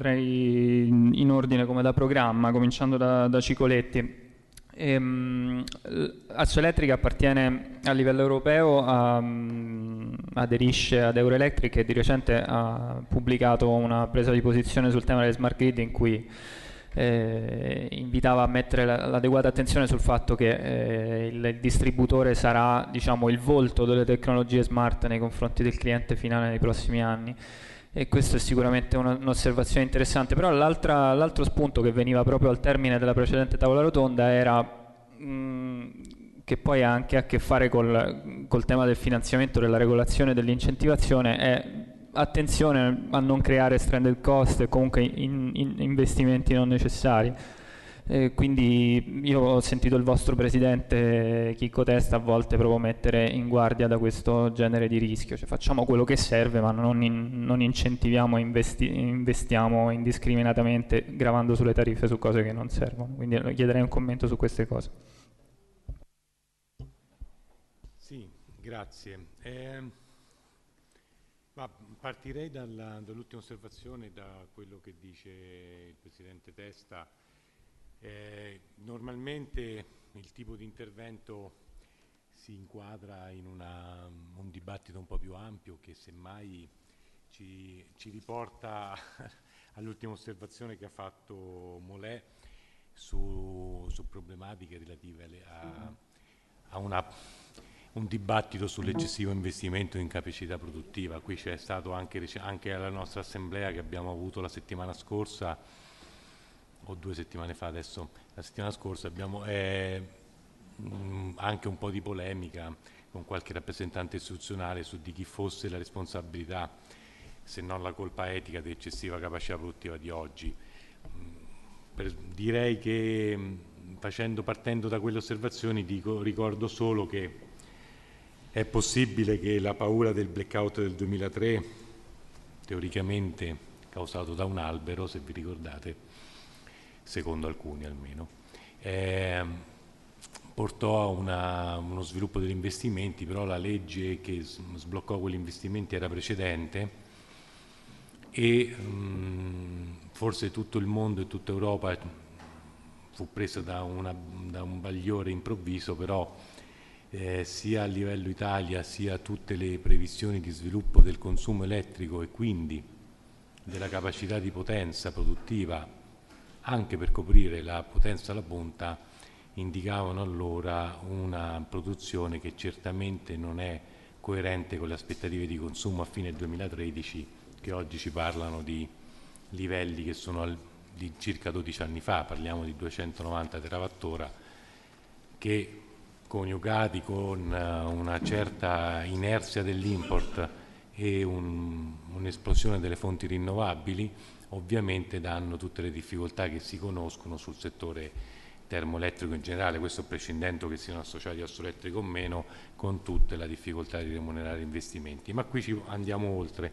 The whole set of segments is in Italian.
andrei in ordine come da programma, cominciando da, da Cicoletti. Ehm, Elettrica appartiene a livello europeo, a, ehm, aderisce ad Euroelectric e di recente ha pubblicato una presa di posizione sul tema delle smart grid in cui eh, invitava a mettere l'adeguata attenzione sul fatto che eh, il distributore sarà diciamo, il volto delle tecnologie smart nei confronti del cliente finale nei prossimi anni e questa è sicuramente un'osservazione interessante, però l'altro spunto che veniva proprio al termine della precedente tavola rotonda era mh, che poi ha anche a che fare col, col tema del finanziamento, della regolazione, dell'incentivazione, è attenzione a non creare stranded cost e comunque in, in, investimenti non necessari. Eh, quindi io ho sentito il vostro presidente Chicco Testa a volte proprio mettere in guardia da questo genere di rischio, cioè facciamo quello che serve ma non, in, non incentiviamo e investi, investiamo indiscriminatamente gravando sulle tariffe su cose che non servono, quindi chiederei un commento su queste cose. Sì, grazie. Eh, partirei dall'ultima dall osservazione, da quello che dice il presidente Testa eh, normalmente il tipo di intervento si inquadra in una, un dibattito un po' più ampio che semmai ci, ci riporta all'ultima osservazione che ha fatto Molè su, su problematiche relative alle, a, a una, un dibattito sull'eccessivo investimento in capacità produttiva. Qui c'è stato anche, anche alla nostra assemblea che abbiamo avuto la settimana scorsa o due settimane fa, adesso la settimana scorsa, abbiamo eh, mh, mm, anche un po' di polemica con qualche rappresentante istituzionale su di chi fosse la responsabilità, se non la colpa etica, dell'eccessiva capacità produttiva di oggi. Mh, mm, per, direi che mh, mm, facendo, partendo da quelle osservazioni dico, ricordo solo che è possibile che la paura del blackout del 2003, teoricamente causato da un albero, se vi ricordate, secondo alcuni almeno. Eh, portò a una, uno sviluppo degli investimenti, però la legge che sbloccò quegli investimenti era precedente e mh, mm, forse tutto il mondo e tutta Europa eh, fu presa da, una, da un bagliore improvviso, però eh, sia a livello Italia sia tutte le previsioni di sviluppo del consumo elettrico e quindi della capacità di potenza produttiva anche per coprire la potenza alla punta indicavano allora una produzione che certamente non è coerente con le aspettative di consumo a fine 2013 che oggi ci parlano di livelli che sono di circa 12 anni fa, parliamo di 290 terawattora che coniugati con eh, una certa inerzia dell'import e un, un'esplosione delle fonti rinnovabili ovviamente danno tutte le difficoltà che si conoscono sul settore termoelettrico in generale, questo prescindendo che siano associati al suolettrico o meno, con tutta la difficoltà di remunerare investimenti. Ma qui ci andiamo oltre.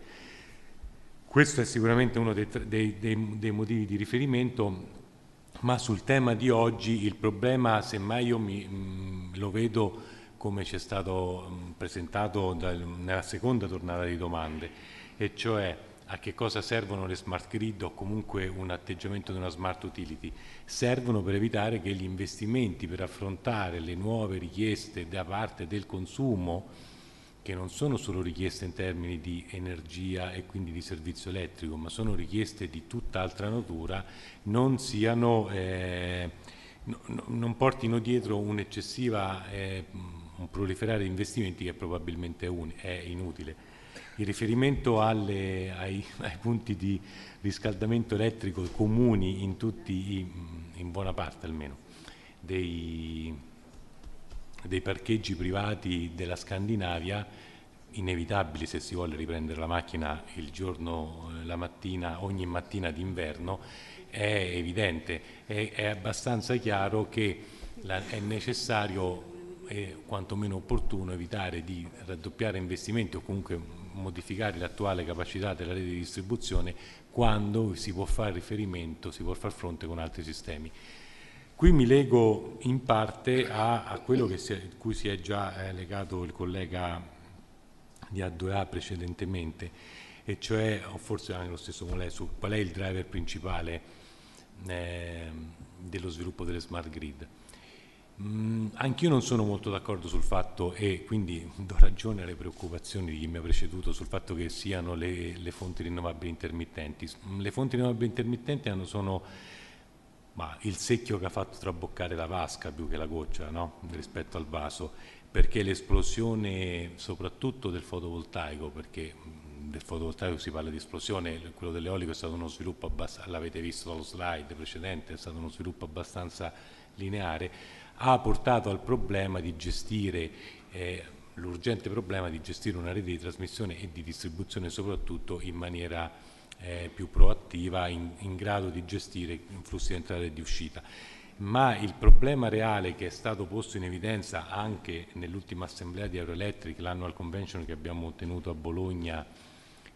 Questo è sicuramente uno dei, dei, dei, dei motivi di riferimento, ma sul tema di oggi il problema, semmai io mi, mm, lo vedo come ci è stato mm, presentato dal, nella seconda tornata di domande, e cioè a che cosa servono le smart grid o comunque un atteggiamento di una smart utility? Servono per evitare che gli investimenti per affrontare le nuove richieste da parte del consumo, che non sono solo richieste in termini di energia e quindi di servizio elettrico, ma sono richieste di tutt'altra natura, non, siano, eh, non portino dietro un'eccessiva... Eh, un proliferare di investimenti che probabilmente è inutile. Il riferimento alle, ai, ai, punti di riscaldamento elettrico comuni in, tutti, mm, in buona parte almeno, dei, dei parcheggi privati della Scandinavia, inevitabili se si vuole riprendere la macchina il giorno, eh, la mattina, ogni mattina d'inverno, è evidente, è, è, abbastanza chiaro che la, è necessario e quantomeno opportuno evitare di raddoppiare investimenti o comunque modificare l'attuale capacità della rete di distribuzione quando si può fare riferimento, si può far fronte con altri sistemi. Qui mi leggo in parte a, a quello si è, cui si è già eh, legato il collega di A2A precedentemente, e cioè, o forse anche lo stesso con lei, su qual è il driver principale eh, dello sviluppo delle smart grid. Mm, anch'io non sono molto d'accordo sul fatto e quindi do ragione alle preoccupazioni di chi mi ha preceduto sul fatto che siano le, le fonti rinnovabili intermittenti. Mm, le fonti rinnovabili intermittenti hanno, sono ma, il secchio che ha fatto traboccare la vasca più che la goccia no? rispetto al vaso, perché l'esplosione soprattutto del fotovoltaico, perché mm, del fotovoltaico si parla di esplosione, quello dell'eolico è stato uno sviluppo abbastanza, l'avete visto dallo slide precedente, è stato uno sviluppo abbastanza lineare, ha portato al problema di gestire eh, l'urgente problema di gestire una rete di trasmissione e di distribuzione soprattutto in maniera eh, più proattiva, in, in, grado di gestire flussi di entrata e di uscita. Ma il problema reale che è stato posto in evidenza anche nell'ultima assemblea di Euroelectric, l'annual convention che abbiamo ottenuto a Bologna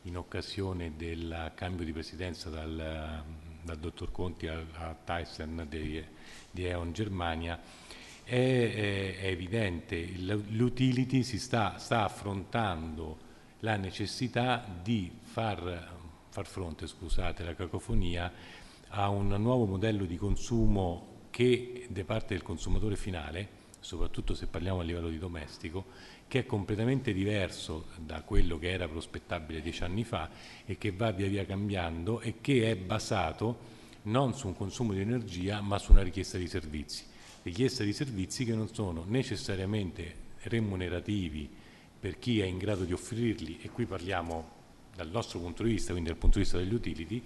in occasione del cambio di presidenza dal, dal dottor Conti a, a Tyson di, di E.ON Germania, è, è, è evidente, l'utility si sta, sta, affrontando la necessità di far, far fronte, scusate la cacofonia, a un nuovo modello di consumo che da parte del consumatore finale, soprattutto se parliamo a livello di domestico, che è completamente diverso da quello che era prospettabile dieci anni fa e che va via via cambiando e che è basato non su un consumo di energia ma su una richiesta di servizi richiesta di servizi che non sono necessariamente remunerativi per chi è in grado di offrirli e qui parliamo dal nostro punto di vista, quindi dal punto di vista degli utility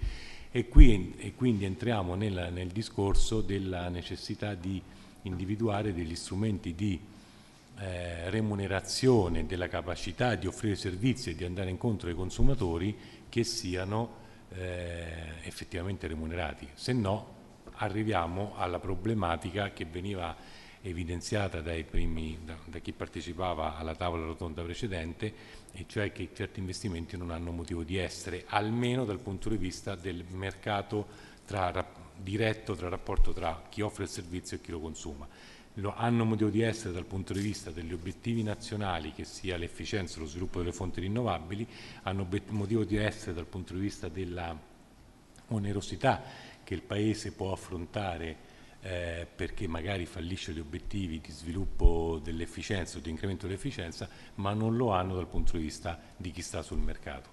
e, qui, e quindi entriamo nella, nel discorso della necessità di individuare degli strumenti di eh, remunerazione della capacità di offrire servizi e di andare incontro ai consumatori che siano eh, effettivamente remunerati, se no arriviamo alla problematica che veniva evidenziata primi, da, da, chi partecipava alla tavola rotonda precedente, e cioè che certi investimenti non hanno motivo di essere, almeno dal punto di vista del mercato tra, diretto, tra rapporto tra chi offre il servizio e chi lo consuma. Lo, hanno motivo di essere dal punto di vista degli obiettivi nazionali, che sia l'efficienza e lo sviluppo delle fonti rinnovabili, hanno motivo di essere dal punto di vista della onerosità che il Paese può affrontare eh, perché magari fallisce gli obiettivi di sviluppo dell'efficienza o di incremento dell'efficienza, ma non lo hanno dal punto di vista di chi sta sul mercato.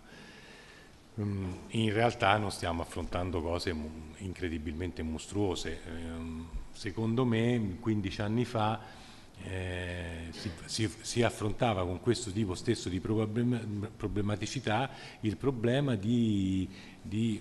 Mm, in realtà non stiamo affrontando cose incredibilmente mostruose. Ehm, secondo me 15 anni fa eh, si, si, si, affrontava con questo tipo stesso di problematicità il problema di, di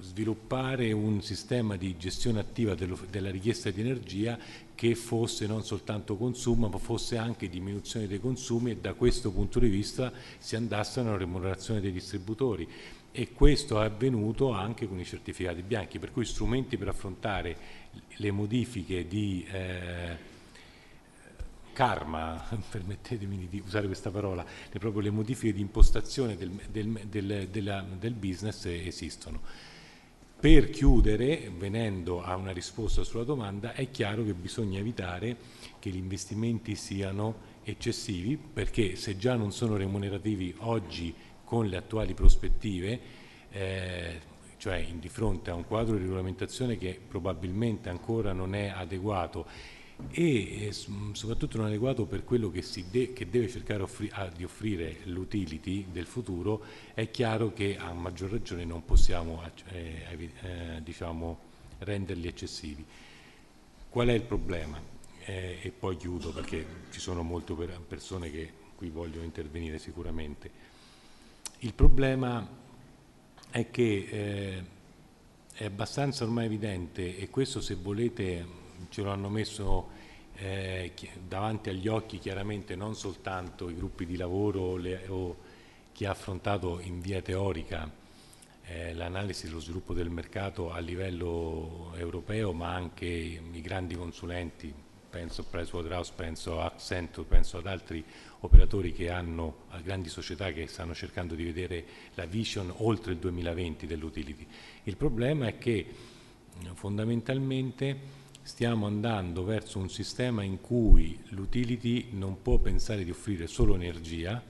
sviluppare un sistema di gestione attiva dello, della richiesta di energia che fosse non soltanto consumo ma fosse anche diminuzione dei consumi e da questo punto di vista si andasse a una remunerazione dei distributori e questo è avvenuto anche con i certificati bianchi per cui strumenti per affrontare le modifiche di eh, karma, permettetemi di usare questa parola, le, proprio le modifiche di impostazione del, del, del, della, del business esistono. Per chiudere, venendo a una risposta sulla domanda, è chiaro che bisogna evitare che gli investimenti siano eccessivi, perché se già non sono remunerativi oggi con le attuali prospettive, eh, cioè di fronte a un quadro di regolamentazione che probabilmente ancora non è adeguato e soprattutto non adeguato per quello che, de che deve cercare offri di offrire l'utility del futuro, è chiaro che a maggior ragione non possiamo eh, eh, diciamo, renderli eccessivi. Qual è il problema? Eh, e poi chiudo perché ci sono molte persone che qui vogliono intervenire sicuramente. Il problema è che eh, è abbastanza ormai evidente e questo se volete ce lo hanno messo eh, davanti agli occhi chiaramente non soltanto i gruppi di lavoro le, o chi ha affrontato in via teorica eh, l'analisi dello sviluppo del mercato a livello europeo, ma anche i grandi consulenti, penso a Pricewaterhouse, penso a Accenture, penso ad altri operatori che hanno, a grandi società che stanno cercando di vedere la vision oltre il 2020 dell'utility. Il problema è che fondamentalmente stiamo andando verso un sistema in cui l'utility non può pensare di offrire solo energia,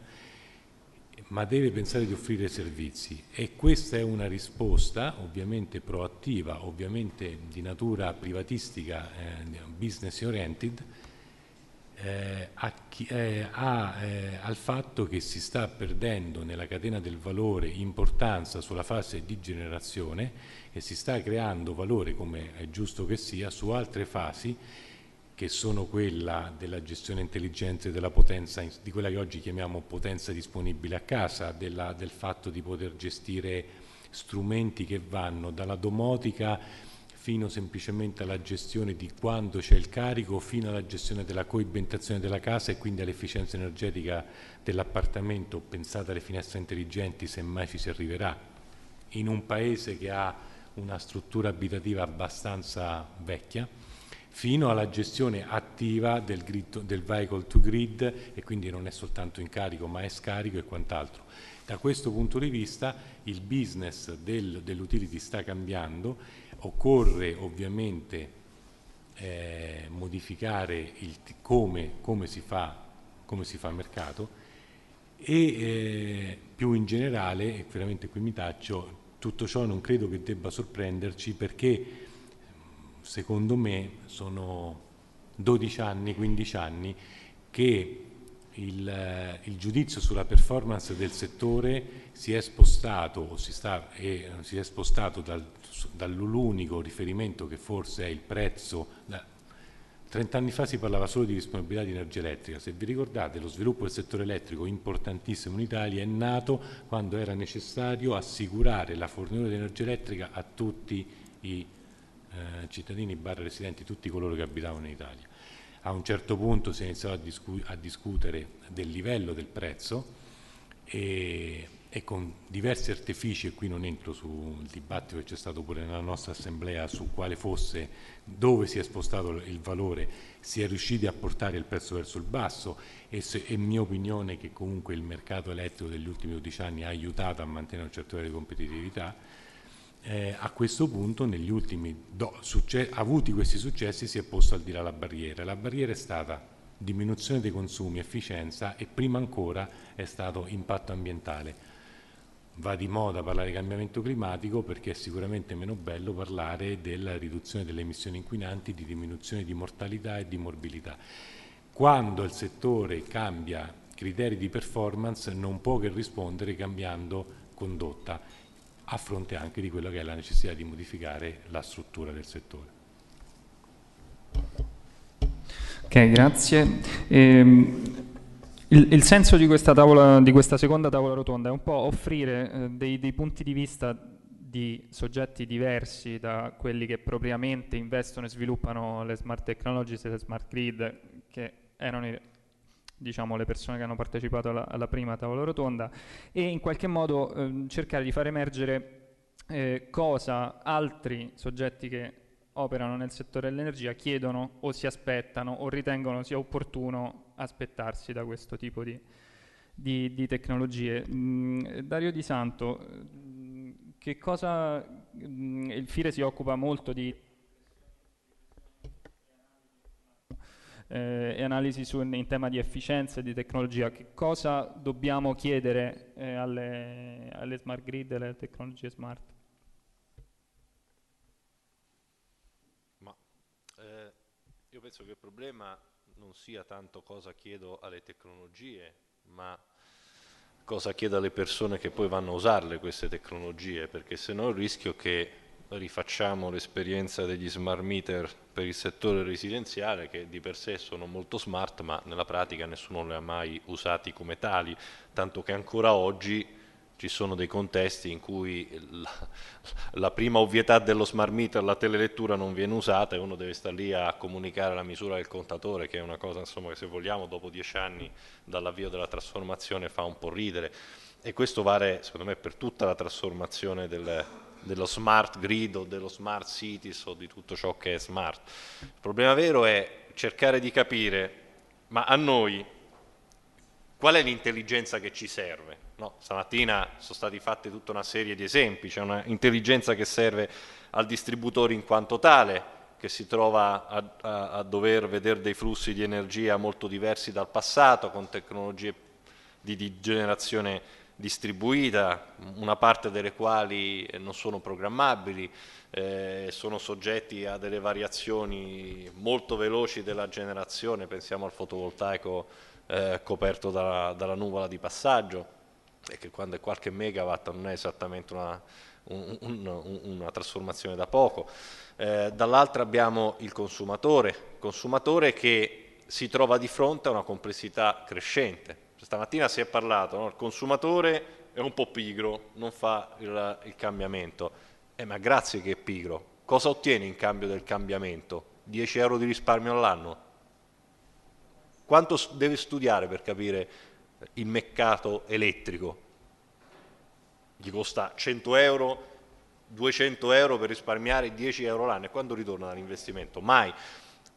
ma deve pensare di offrire servizi e questa è una risposta ovviamente proattiva, ovviamente di natura privatistica, eh, business oriented, eh, a chi, eh, a, eh, al fatto che si sta perdendo nella catena del valore importanza sulla fase di generazione e si sta creando valore, come è giusto che sia, su altre fasi che sono quella della gestione intelligente della potenza, di quella che oggi chiamiamo potenza disponibile a casa, della, del fatto di poter gestire strumenti che vanno dalla domotica fino semplicemente alla gestione di quando c'è il carico, fino alla gestione della coibentazione della casa e quindi all'efficienza energetica dell'appartamento, pensate alle finestre intelligenti, semmai ci si arriverà. In un paese che ha una struttura abitativa abbastanza vecchia, fino alla gestione attiva del, grid, del vehicle to grid e quindi non è soltanto in carico ma è scarico e quant'altro. Da questo punto di vista il business del, dell'utility sta cambiando, occorre ovviamente eh, modificare come, come, si fa, come si fa mercato e eh, più in generale, e veramente qui mi taccio, tutto ciò non credo che debba sorprenderci perché secondo me sono 12 anni, 15 anni che il, il giudizio sulla performance del settore si è spostato, o si, sta, eh, si è spostato dal, dall'unico riferimento che forse è il prezzo, Trent'anni fa si parlava solo di disponibilità di energia elettrica, se vi ricordate lo sviluppo del settore elettrico importantissimo in Italia è nato quando era necessario assicurare la fornitura di energia elettrica a tutti i eh, cittadini barra residenti, tutti coloro che abitavano in Italia. A un certo punto si è iniziato a, discu a discutere del livello del prezzo e e con diversi artifici, e qui non entro sul dibattito che c'è stato pure nella nostra assemblea su quale fosse, dove si è spostato il valore, si è riusciti a portare il prezzo verso il basso e se, è mia opinione che comunque il mercato elettrico degli ultimi 12 anni ha aiutato a mantenere un certo livello di competitività. Eh, a questo punto, negli ultimi do, avuti questi successi, si è posto al di là la barriera. La barriera è stata diminuzione dei consumi, efficienza e prima ancora è stato impatto ambientale va di moda parlare di cambiamento climatico perché è sicuramente meno bello parlare della riduzione delle emissioni inquinanti, di diminuzione di mortalità e di morbilità. Quando il settore cambia criteri di performance non può che rispondere cambiando condotta a fronte anche di quella che è la necessità di modificare la struttura del settore. Ok, grazie. Ehm, il, il senso di questa, tavola, di questa, seconda tavola rotonda è un po' offrire eh, dei, dei punti di vista di soggetti diversi da quelli che propriamente investono e sviluppano le smart technologies e le smart grid, che erano i, diciamo, le persone che hanno partecipato alla, alla, prima tavola rotonda, e in qualche modo eh, cercare di far emergere eh, cosa altri soggetti che operano nel settore dell'energia chiedono o si aspettano o ritengono sia opportuno aspettarsi da questo tipo di, di, di tecnologie. Mm, Dario Di Santo, mm, che cosa mm, il FIRE si occupa molto di eh, e analisi su, in, in tema di efficienza e di tecnologia, che cosa dobbiamo chiedere eh, alle, alle smart grid, alle tecnologie smart? Io penso che il problema non sia tanto cosa chiedo alle tecnologie, ma cosa chiedo alle persone che poi vanno a usarle queste tecnologie, perché se no il rischio che rifacciamo l'esperienza degli smart meter per il settore residenziale che di per sé sono molto smart ma nella pratica nessuno le ha mai usati come tali, tanto che ancora oggi ci sono dei contesti in cui la, la, prima ovvietà dello smart meter, la telelettura, non viene usata e uno deve stare lì a comunicare la misura del contatore, che è una cosa insomma, che se vogliamo dopo dieci anni dall'avvio della trasformazione fa un po' ridere. E questo vale secondo me per tutta la trasformazione del, dello smart grid o dello smart cities o di tutto ciò che è smart. Il problema vero è cercare di capire, ma a noi qual è l'intelligenza che ci serve? No, stamattina sono stati fatti tutta una serie di esempi, c'è un'intelligenza che serve al distributore in quanto tale, che si trova a, a, a, dover vedere dei flussi di energia molto diversi dal passato, con tecnologie di, di generazione distribuita, una parte delle quali non sono programmabili, eh, sono soggetti a delle variazioni molto veloci della generazione, pensiamo al fotovoltaico eh, coperto da, dalla nuvola di passaggio è che quando è qualche megawatt non è esattamente una, un, un, una trasformazione da poco. Eh, dall'altra abbiamo il consumatore, consumatore che si trova di fronte a una complessità crescente. Stamattina si è parlato, no? il consumatore è un po' pigro, non fa il, il cambiamento. Eh, ma grazie che è pigro, cosa ottiene in cambio del cambiamento? 10 euro di risparmio all'anno? Quanto deve studiare per capire il mercato elettrico. Gli costa 100 euro, 200 euro per risparmiare 10 euro l'anno e quando ritorna dall'investimento? Mai.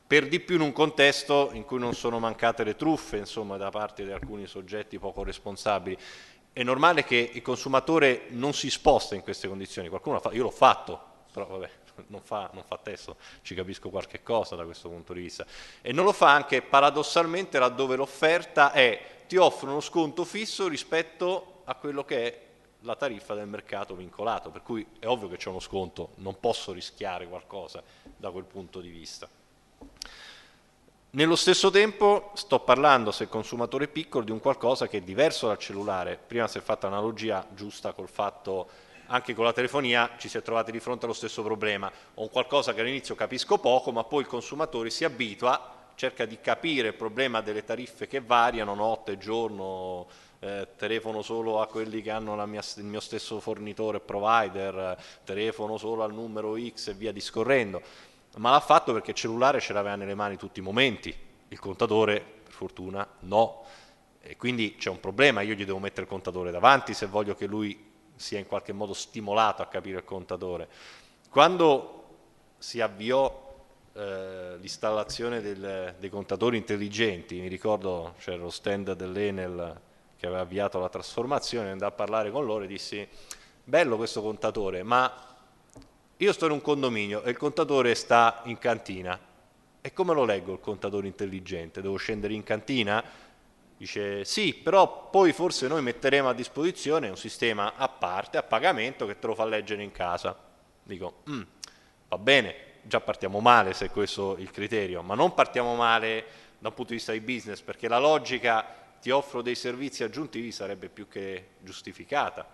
Per di più in un contesto in cui non sono mancate le truffe insomma, da parte di alcuni soggetti poco responsabili. È normale che il consumatore non si sposta in queste condizioni, fa, io l'ho fatto, però vabbè, non fa, non fa, testo, ci capisco qualche cosa da questo punto di vista. E non lo fa anche paradossalmente laddove l'offerta è ti offrono uno sconto fisso rispetto a quello che è la tariffa del mercato vincolato, per cui è ovvio che c'è uno sconto, non posso rischiare qualcosa da quel punto di vista. Nello stesso tempo sto parlando, se il consumatore è piccolo, di un qualcosa che è diverso dal cellulare. Prima si è fatta analogia giusta col fatto, anche con la telefonia ci si è trovati di fronte allo stesso problema, ho un qualcosa che all'inizio capisco poco, ma poi il consumatore si abitua cerca di capire il problema delle tariffe che variano notte e giorno, eh, telefono solo a quelli che hanno mia, il mio stesso fornitore provider, telefono solo al numero X e via discorrendo, ma l'ha fatto perché il cellulare ce l'aveva nelle mani tutti i momenti, il contatore per fortuna no, e quindi c'è un problema, io gli devo mettere il contatore davanti se voglio che lui sia in qualche modo stimolato a capire il contatore. Quando si avviò eh, l'installazione del, dei contatori intelligenti, mi ricordo c'era lo stand dell'Enel che aveva avviato la trasformazione, andai a parlare con loro e dissi bello questo contatore, ma io sto in un condominio e il contatore sta in cantina. E come lo leggo il contatore intelligente? Devo scendere in cantina? Dice sì, però poi forse noi metteremo a disposizione un sistema a parte, a pagamento, che te lo fa leggere in casa. Dico, mm, va bene, già partiamo male se questo è il criterio, ma non partiamo male da un punto di vista di business, perché la logica ti offro dei servizi aggiuntivi sarebbe più che giustificata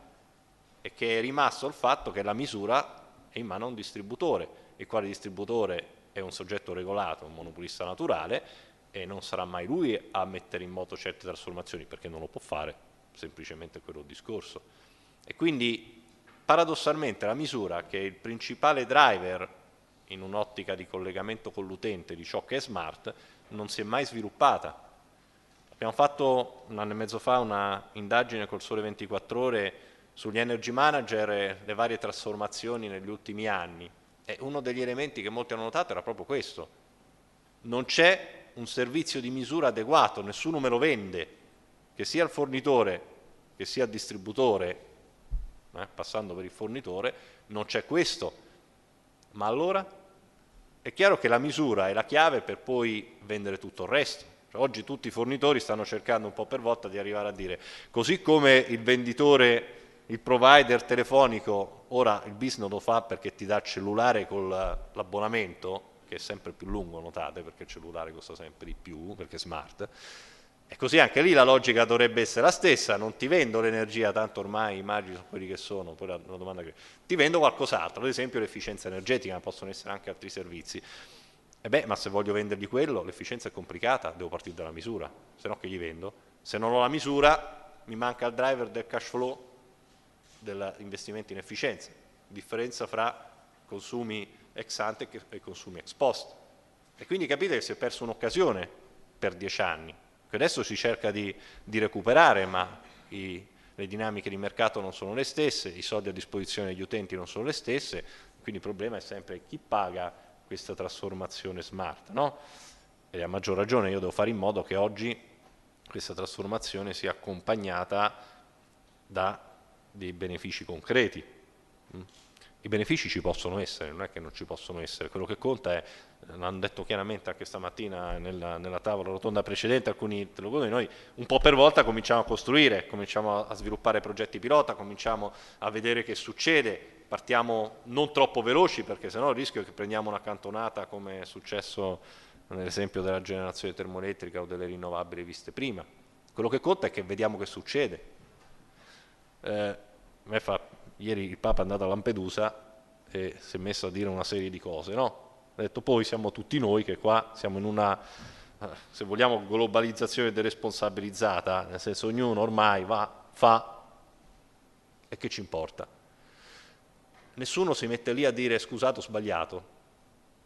e che è rimasto il fatto che la misura è in mano a un distributore, il quale distributore è un soggetto regolato, un monopolista naturale e non sarà mai lui a mettere in moto certe trasformazioni perché non lo può fare, semplicemente quello discorso. E quindi paradossalmente la misura che è il principale driver in un'ottica di collegamento con l'utente di ciò che è smart non si è mai sviluppata. Abbiamo fatto un anno e mezzo fa un'indagine col Sole 24 Ore sugli energy manager e le varie trasformazioni negli ultimi anni e uno degli elementi che molti hanno notato era proprio questo. Non c'è un servizio di misura adeguato, nessuno me lo vende, che sia il fornitore, che sia il distributore, eh, passando per il fornitore, non c'è questo. Ma allora è chiaro che la misura è la chiave per poi vendere tutto il resto. Cioè, oggi tutti i fornitori stanno cercando un po' per volta di arrivare a dire, così come il venditore, il provider telefonico, ora il business lo fa perché ti dà il cellulare con l'abbonamento, che è sempre più lungo, notate, perché il cellulare costa sempre di più, perché è smart, e così anche lì la logica dovrebbe essere la stessa, non ti vendo l'energia, tanto ormai i margini sono quelli che sono, poi la, domanda che... Ti vendo qualcos'altro, ad esempio l'efficienza energetica, ma possono essere anche altri servizi. E eh beh, ma se voglio vendergli quello, l'efficienza è complicata, devo partire dalla misura, se no che gli vendo? Se non ho la misura, mi manca il driver del cash flow dell'investimento in efficienza, differenza fra consumi ex ante e consumi ex post. E quindi capite che si è persa un'occasione per dieci anni, che adesso si cerca di, di recuperare, ma i, le dinamiche di mercato non sono le stesse, i soldi a disposizione degli utenti non sono le stesse, quindi il problema è sempre chi paga questa trasformazione smart. No? E a maggior ragione io devo fare in modo che oggi questa trasformazione sia accompagnata da dei benefici concreti. Mm? I benefici ci possono essere, non è che non ci possono essere, quello che conta è l'hanno detto chiaramente anche stamattina nella, nella tavola rotonda precedente alcuni interlocutori, noi un po' per volta cominciamo a costruire, cominciamo a sviluppare progetti pilota, cominciamo a vedere che succede, partiamo non troppo veloci perché sennò il rischio è che prendiamo una cantonata come è successo nell'esempio della generazione termoelettrica o delle rinnovabili viste prima. Quello che conta è che vediamo che succede. Eh, fa, ieri il Papa è andato a Lampedusa e si è messo a dire una serie di cose, no? Ha detto poi siamo tutti noi che qua siamo in una, eh, se vogliamo, globalizzazione deresponsabilizzata, nel senso ognuno ormai va, fa e che ci importa. Nessuno si mette lì a dire scusato, ho sbagliato.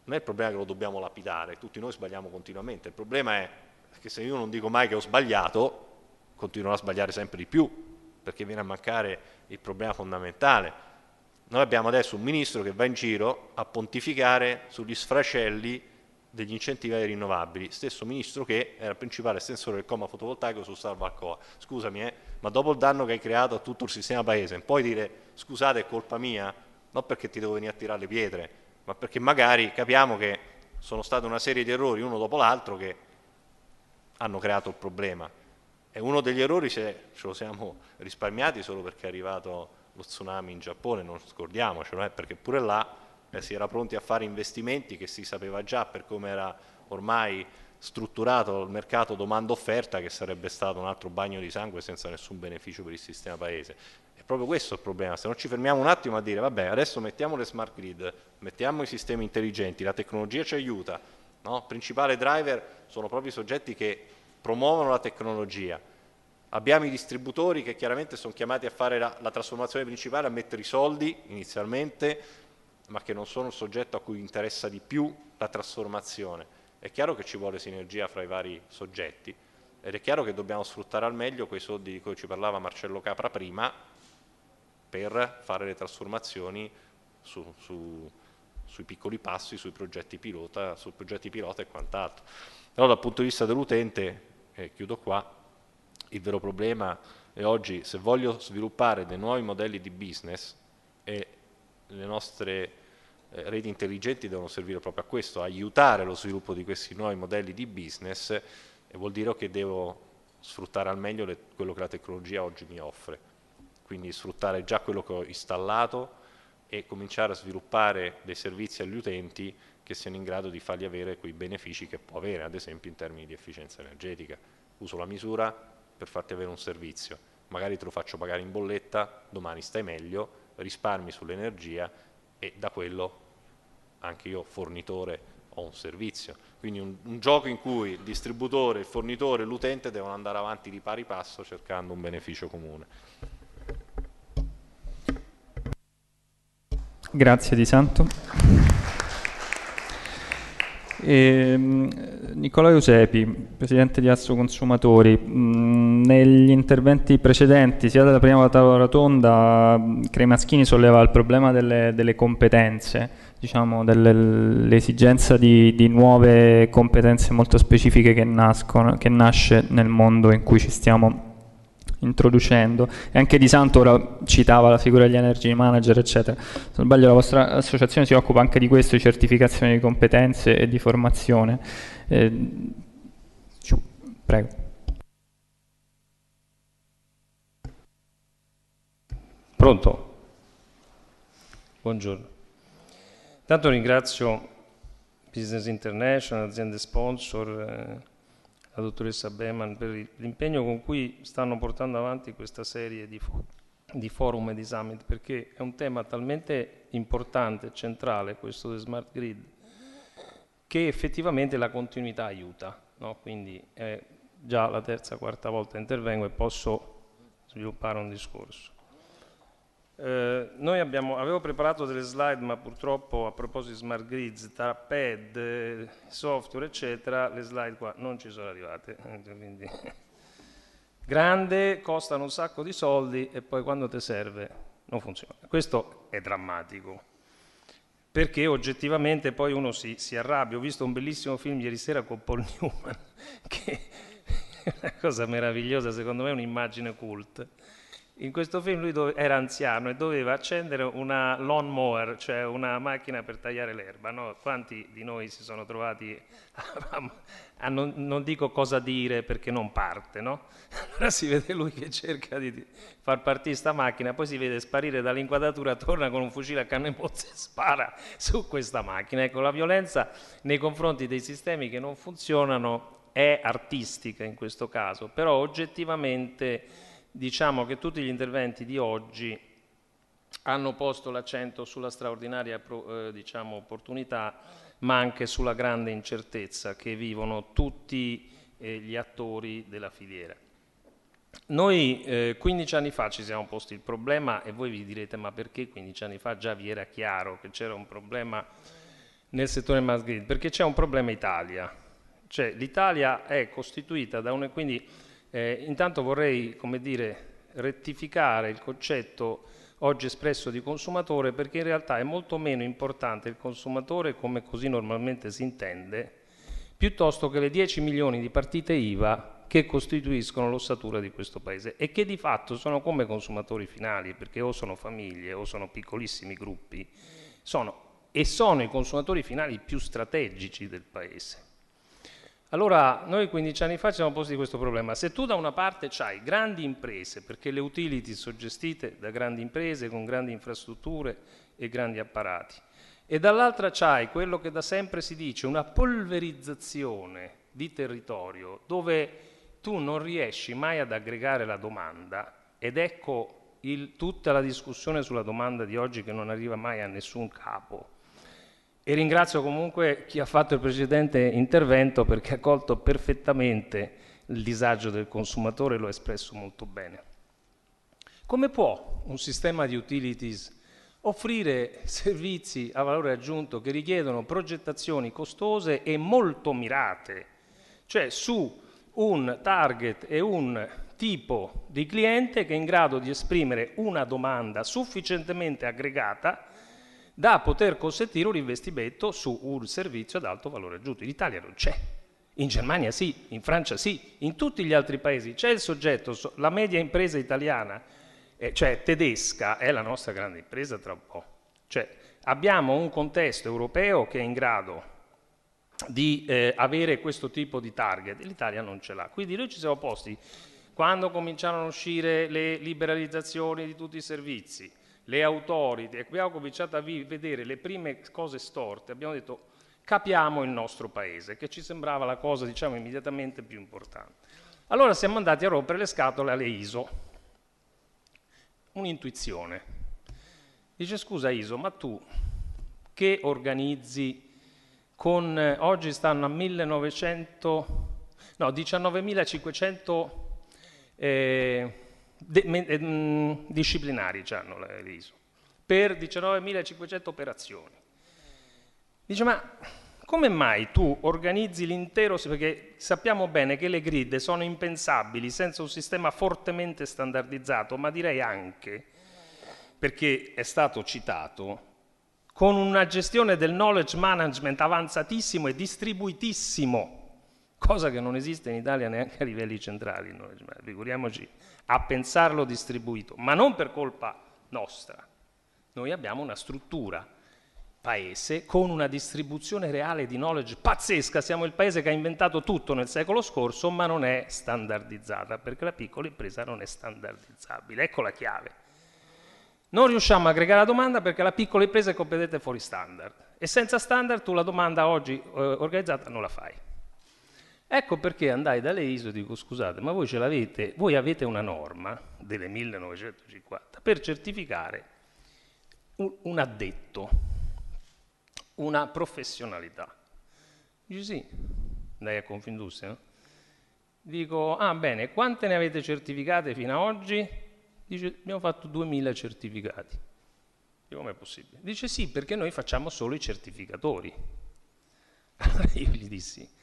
Non è il problema che lo dobbiamo lapidare, tutti noi sbagliamo continuamente, il problema è che se io non dico mai che ho sbagliato, continuerò a sbagliare sempre di più, perché viene a mancare il problema fondamentale, noi abbiamo adesso un ministro che va in giro a pontificare sugli sfracelli degli incentivi ai rinnovabili, stesso ministro che era il principale estensore del coma fotovoltaico su Salva Alcoa. Scusami, eh, ma dopo il danno che hai creato a tutto il sistema paese, puoi dire scusate è colpa mia, non perché ti devo venire a tirare le pietre, ma perché magari capiamo che sono state una serie di errori uno dopo l'altro che hanno creato il problema. E uno degli errori se ce lo siamo risparmiati solo perché è arrivato lo tsunami in Giappone, non scordiamocelo, eh, perché pure là eh, si era pronti a fare investimenti che si sapeva già per come era ormai strutturato il mercato domanda-offerta che sarebbe stato un altro bagno di sangue senza nessun beneficio per il sistema paese. È proprio questo il problema, se non ci fermiamo un attimo a dire vabbè adesso mettiamo le smart grid, mettiamo i sistemi intelligenti, la tecnologia ci aiuta, no? il principale driver sono proprio i soggetti che promuovono la tecnologia, Abbiamo i distributori che chiaramente sono chiamati a fare la, la trasformazione principale, a mettere i soldi inizialmente, ma che non sono il soggetto a cui interessa di più la trasformazione. È chiaro che ci vuole sinergia fra i vari soggetti ed è chiaro che dobbiamo sfruttare al meglio quei soldi di cui ci parlava Marcello Capra prima per fare le trasformazioni su, su, sui piccoli passi, sui progetti pilota, su progetti pilota e quant'altro. Allora dal punto di vista dell'utente, e eh, chiudo qua, il vero problema è oggi se voglio sviluppare dei nuovi modelli di business e le nostre eh, reti intelligenti devono servire proprio a questo, aiutare lo sviluppo di questi nuovi modelli di business e vuol dire che devo sfruttare al meglio le, quello che la tecnologia oggi mi offre, quindi sfruttare già quello che ho installato e cominciare a sviluppare dei servizi agli utenti che siano in grado di fargli avere quei benefici che può avere, ad esempio in termini di efficienza energetica. Uso la misura, per farti avere un servizio, magari te lo faccio pagare in bolletta, domani stai meglio, risparmi sull'energia e da quello anche io fornitore ho un servizio. Quindi un, un, gioco in cui il distributore, il fornitore, e l'utente devono andare avanti di pari passo cercando un beneficio comune. Grazie Di Santo. E, ehm, Nicola Eusepi, presidente di Azzo Consumatori, mm, negli interventi precedenti, sia della prima tavola rotonda, mm, Cremaschini solleva il problema delle, delle competenze, diciamo, dell'esigenza di, di, nuove competenze molto specifiche che, nascono, che nasce nel mondo in cui ci stiamo introducendo e anche Di Santo ora citava la figura degli energy manager eccetera se non sbaglio la vostra associazione si occupa anche di questo di certificazione di competenze e di formazione eh, prego pronto buongiorno intanto ringrazio Business International aziende sponsor eh, la dottoressa Beman per l'impegno con cui stanno portando avanti questa serie di, fo di forum e di summit, perché è un tema talmente importante e centrale questo del smart grid, che effettivamente la continuità aiuta. No? Quindi è eh, già la terza, quarta volta intervengo e posso sviluppare un discorso. Eh, noi abbiamo, avevo preparato delle slide, ma purtroppo a proposito di smart grids, tra pad, software, eccetera, le slide qua non ci sono arrivate. Quindi, grande, costano un sacco di soldi e poi quando ti serve non funziona. Questo è drammatico perché oggettivamente poi uno si, si, arrabbia. Ho visto un bellissimo film ieri sera con Paul Newman, che è una cosa meravigliosa, secondo me è un'immagine cult. In questo film lui dove, era anziano e doveva accendere una lawnmower, cioè una macchina per tagliare l'erba. No? Quanti di noi si sono trovati a, a non, non, dico cosa dire perché non parte, no? Allora si vede lui che cerca di far partire sta macchina, poi si vede sparire dall'inquadratura, torna con un fucile a canne mozze e spara su questa macchina. Ecco, la violenza nei confronti dei sistemi che non funzionano è artistica in questo caso, però oggettivamente diciamo che tutti gli interventi di oggi hanno posto l'accento sulla straordinaria eh, diciamo, opportunità, ma anche sulla grande incertezza che vivono tutti eh, gli attori della filiera. Noi eh, 15 anni fa ci siamo posti il problema e voi vi direte ma perché 15 anni fa già vi era chiaro che c'era un problema nel settore mass grid? Perché c'è un problema Italia, cioè l'Italia è costituita da un... quindi eh, intanto vorrei, come dire, rettificare il concetto oggi espresso di consumatore perché in realtà è molto meno importante il consumatore come così normalmente si intende, piuttosto che le 10 milioni di partite IVA che costituiscono l'ossatura di questo paese e che di fatto sono come consumatori finali, perché o sono famiglie o sono piccolissimi gruppi, sono, e sono i consumatori finali più strategici del paese. Allora, noi 15 anni fa ci siamo posti questo problema. Se tu da una parte hai grandi imprese, perché le utility sono gestite da grandi imprese con grandi infrastrutture e grandi apparati, e dall'altra c'hai quello che da sempre si dice, una polverizzazione di territorio dove tu non riesci mai ad aggregare la domanda ed ecco il, tutta la discussione sulla domanda di oggi che non arriva mai a nessun capo e ringrazio comunque chi ha fatto il precedente intervento perché ha colto perfettamente il disagio del consumatore e lo ha espresso molto bene. Come può un sistema di utilities offrire servizi a valore aggiunto che richiedono progettazioni costose e molto mirate, cioè su un target e un tipo di cliente che è in grado di esprimere una domanda sufficientemente aggregata da poter consentire un investimento su un servizio ad alto valore aggiunto. In Italia non c'è, in Germania sì, in Francia sì, in tutti gli altri paesi c'è il soggetto, la media impresa italiana, eh, cioè tedesca, è la nostra grande impresa tra un po'. Cioè, abbiamo un contesto europeo che è in grado di eh, avere questo tipo di target, l'Italia non ce l'ha. Quindi noi ci siamo posti, quando cominciarono a uscire le liberalizzazioni di tutti i servizi, le autorità, e qui abbiamo cominciato a vedere le prime cose storte, abbiamo detto capiamo il nostro paese, che ci sembrava la cosa diciamo immediatamente più importante. Allora siamo andati a rompere le scatole alle ISO. Un'intuizione. Dice scusa ISO, ma tu che organizzi con oggi stanno a 1900 no 19500 eh, Ehm, disciplinari ci hanno eh, l'ISO, per 19.500 operazioni. Dice, ma come mai tu organizzi l'intero, perché sappiamo bene che le grid sono impensabili senza un sistema fortemente standardizzato, ma direi anche, perché è stato citato, con una gestione del knowledge management avanzatissimo e distribuitissimo cosa che non esiste in Italia neanche a livelli centrali, il figuriamoci a pensarlo distribuito, ma non per colpa nostra. Noi abbiamo una struttura paese con una distribuzione reale di knowledge pazzesca, siamo il paese che ha inventato tutto nel secolo scorso, ma non è standardizzata, perché la piccola impresa non è standardizzabile, ecco la chiave. Non riusciamo a aggregare la domanda perché la piccola impresa è competente fuori standard e senza standard tu la domanda oggi eh, organizzata non la fai. Ecco perché andai dalle ISO e dico scusate, ma voi ce l'avete, voi avete una norma delle 1950 per certificare un, un addetto, una professionalità. Dice sì, dai a Confindustria, no? Dico, ah bene, quante ne avete certificate fino ad oggi? Dice, abbiamo fatto 2000 certificati. Dico, com'è possibile? Dice sì, perché noi facciamo solo i certificatori. Allora io gli dissi, Sì.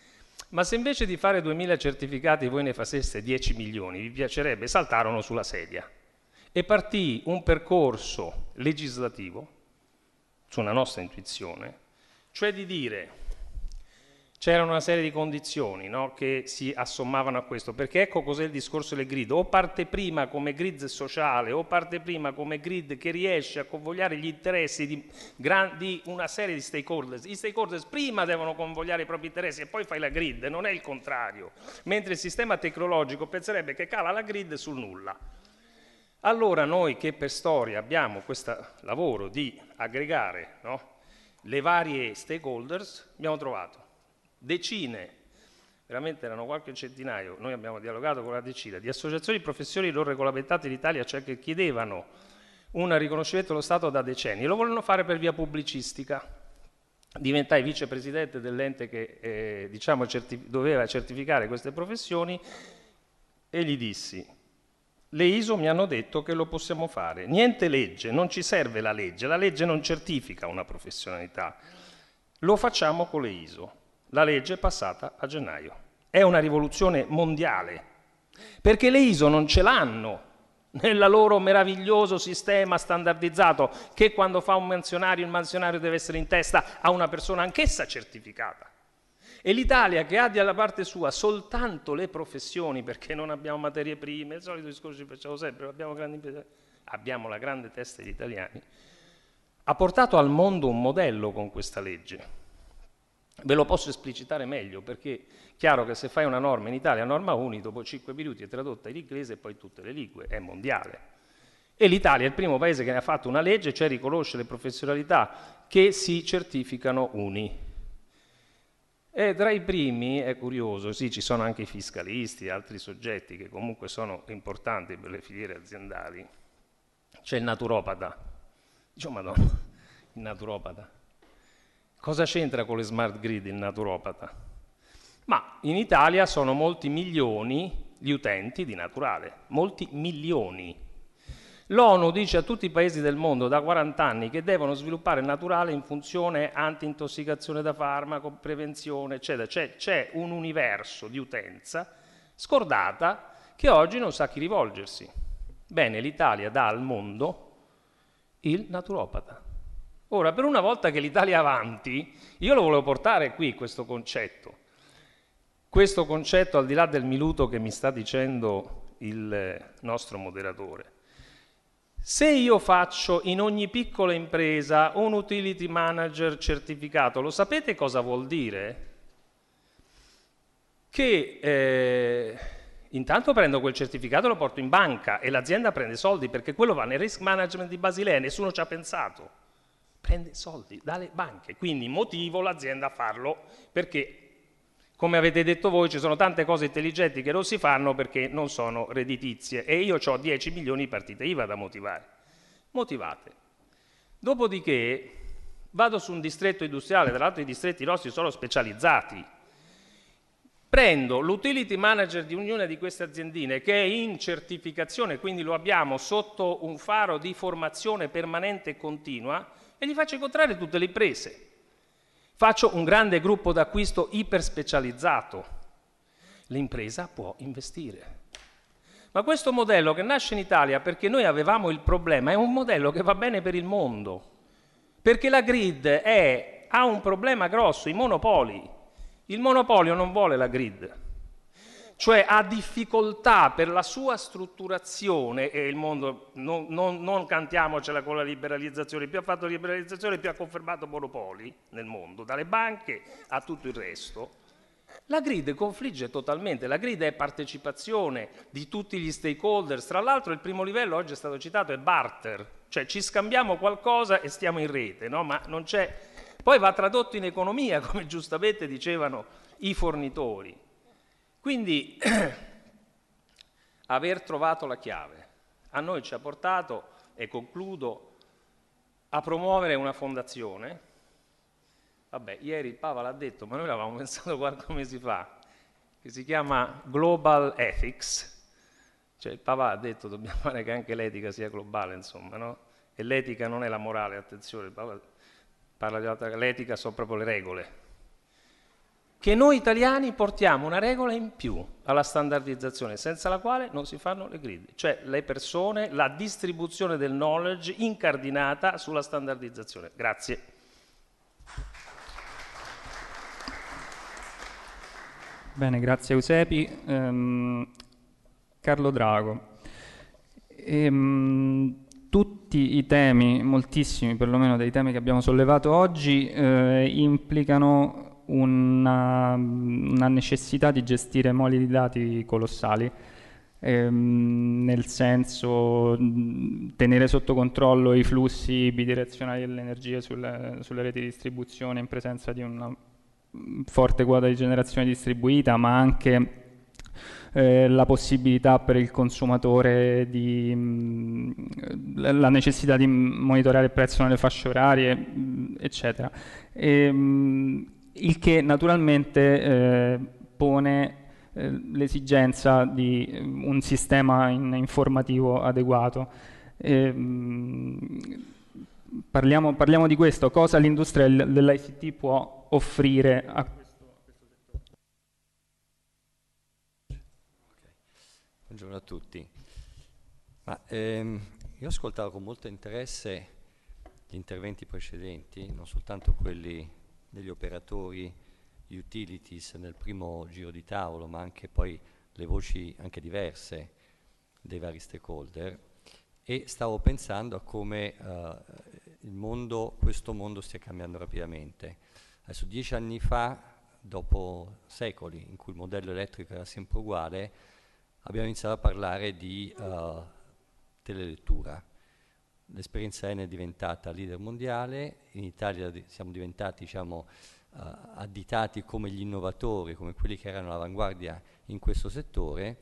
Ma se invece di fare 2.000 certificati voi ne faceste 10 milioni, vi piacerebbe? Saltarono sulla sedia. E partì un percorso legislativo, su una nostra intuizione, cioè di dire c'era una serie di condizioni no, che si assommavano a questo, perché ecco cos'è il discorso delle grid, o parte prima come grid sociale, o parte prima come grid che riesce a convogliare gli interessi di, gran, di una serie di stakeholders, i stakeholders prima devono convogliare i propri interessi e poi fai la grid, non è il contrario, mentre il sistema tecnologico penserebbe che cala la grid sul nulla. Allora noi che per storia abbiamo questo lavoro di aggregare no, le varie stakeholders, abbiamo trovato decine, veramente erano qualche centinaio, noi abbiamo dialogato con una decina, di associazioni di professioni non regolamentate in Italia, cioè che chiedevano un riconoscimento dello Stato da decenni, lo volevano fare per via pubblicistica. Diventai vicepresidente dell'ente che eh, diciamo, certif doveva certificare queste professioni e gli dissi, le ISO mi hanno detto che lo possiamo fare, niente legge, non ci serve la legge, la legge non certifica una professionalità, lo facciamo con le ISO. La legge è passata a gennaio. È una rivoluzione mondiale, perché le ISO non ce l'hanno nel loro meraviglioso sistema standardizzato che quando fa un mansionario il mansionario deve essere in testa a una persona anch'essa certificata. E l'Italia che ha dalla parte sua soltanto le professioni perché non abbiamo materie prime, il solito discorso ci facciamo sempre, abbiamo, grandi, abbiamo la grande testa degli italiani, ha portato al mondo un modello con questa legge Ve lo posso esplicitare meglio perché è chiaro che se fai una norma in Italia, norma UNI, dopo 5 minuti è tradotta in inglese e poi tutte le lingue, è mondiale. E l'Italia è il primo paese che ne ha fatto una legge, cioè riconosce le professionalità che si certificano UNI. E tra i primi, è curioso, sì, ci sono anche i fiscalisti e altri soggetti che comunque sono importanti per le filiere aziendali. C'è il naturopata. Dicevo, madonna, il naturopata. Cosa c'entra con le smart grid il naturopata? Ma in Italia sono molti milioni gli utenti di naturale, molti milioni. L'ONU dice a tutti i paesi del mondo da 40 anni che devono sviluppare naturale in funzione anti-intossicazione da farmaco, prevenzione, eccetera. C'è, c'è un universo di utenza scordata che oggi non sa a chi rivolgersi. Bene, l'Italia dà al mondo il naturopata. Ora, per una volta che l'Italia è avanti, io lo volevo portare qui questo concetto. Questo concetto al di là del minuto che mi sta dicendo il nostro moderatore. Se io faccio in ogni piccola impresa un utility manager certificato, lo sapete cosa vuol dire? Che eh, intanto prendo quel certificato e lo porto in banca e l'azienda prende soldi perché quello va nel risk management di Basilea e nessuno ci ha pensato prende soldi dalle banche, quindi motivo l'azienda a farlo perché come avete detto voi ci sono tante cose intelligenti che non si fanno perché non sono redditizie e io ho 10 milioni di partite IVA da motivare. Motivate. Dopodiché vado su un distretto industriale, tra l'altro i distretti nostri sono specializzati, prendo l'utility manager di ognuna di queste aziendine che è in certificazione, quindi lo abbiamo sotto un faro di formazione permanente e continua, e gli faccio incontrare tutte le imprese. Faccio un grande gruppo d'acquisto iperspecializzato. L'impresa può investire. Ma questo modello che nasce in Italia perché noi avevamo il problema è un modello che va bene per il mondo. Perché la grid è, ha un problema grosso, i monopoli. Il monopolio non vuole la grid cioè ha difficoltà per la sua strutturazione, e il mondo non, non, non cantiamocela con la liberalizzazione, più ha fatto liberalizzazione più ha confermato monopoli nel mondo, dalle banche a tutto il resto, la grid confligge totalmente, la grid è partecipazione di tutti gli stakeholders, tra l'altro il primo livello oggi è stato citato è barter, cioè ci scambiamo qualcosa e stiamo in rete, no? ma non c'è... Poi va tradotto in economia, come giustamente dicevano i fornitori. Quindi aver trovato la chiave a noi ci ha portato, e concludo, a promuovere una fondazione. Vabbè, ieri il Papa l'ha detto, ma noi l'avevamo pensato qualche mese fa, che si chiama Global Ethics. Cioè il Papa ha detto dobbiamo fare che anche l'etica sia globale, insomma, no? E l'etica non è la morale, attenzione, il Papa parla di altra, l'etica sono proprio le regole, che noi italiani portiamo una regola in più alla standardizzazione, senza la quale non si fanno le grid, cioè le persone, la distribuzione del knowledge incardinata sulla standardizzazione. Grazie. Bene, grazie Eusepi. Ehm, Carlo Drago. Ehm, tutti i temi, moltissimi perlomeno dei temi che abbiamo sollevato oggi, eh, implicano una, una necessità di gestire moli di dati colossali, ehm, nel senso tenere sotto controllo i flussi bidirezionali dell'energia sulle, sulle reti di distribuzione in presenza di una forte quota di generazione distribuita, ma anche eh, la possibilità per il consumatore di mh, la necessità di monitorare il prezzo nelle fasce orarie, mh, eccetera. E, mh, il che naturalmente eh, pone eh, l'esigenza di eh, un sistema in, informativo adeguato. E, ehm, parliamo, parliamo, di questo, cosa l'industria dell'ICT può offrire a questo, settore. Buongiorno a tutti. Ma, ehm, io ho ascoltato con molto interesse gli interventi precedenti, non soltanto quelli degli operatori utilities nel primo giro di tavolo, ma anche poi le voci anche diverse dei vari stakeholder e stavo pensando a come eh, mondo, questo mondo stia cambiando rapidamente. Adesso dieci anni fa, dopo secoli in cui il modello elettrico era sempre uguale, abbiamo iniziato a parlare di eh, telelettura L'esperienza N è diventata leader mondiale, in Italia siamo diventati diciamo, uh, additati come gli innovatori, come quelli che erano all'avanguardia in questo settore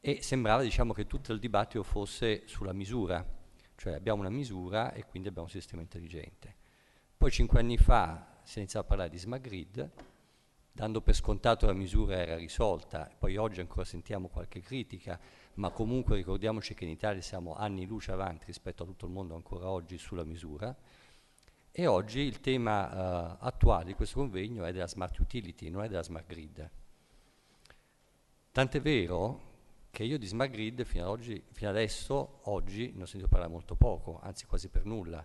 e sembrava diciamo, che tutto il dibattito fosse sulla misura, cioè abbiamo una misura e quindi abbiamo un sistema intelligente. Poi cinque anni fa si è iniziato a parlare di smart grid, dando per scontato la misura era risolta, poi oggi ancora sentiamo qualche critica, ma comunque ricordiamoci che in Italia siamo anni luce avanti rispetto a tutto il mondo ancora oggi sulla misura. E oggi il tema eh, attuale di questo convegno è della smart utility, non è della smart grid. Tant'è vero che io di smart grid fino, ad oggi, fino adesso, oggi, ne ho sentito parlare molto poco, anzi quasi per nulla.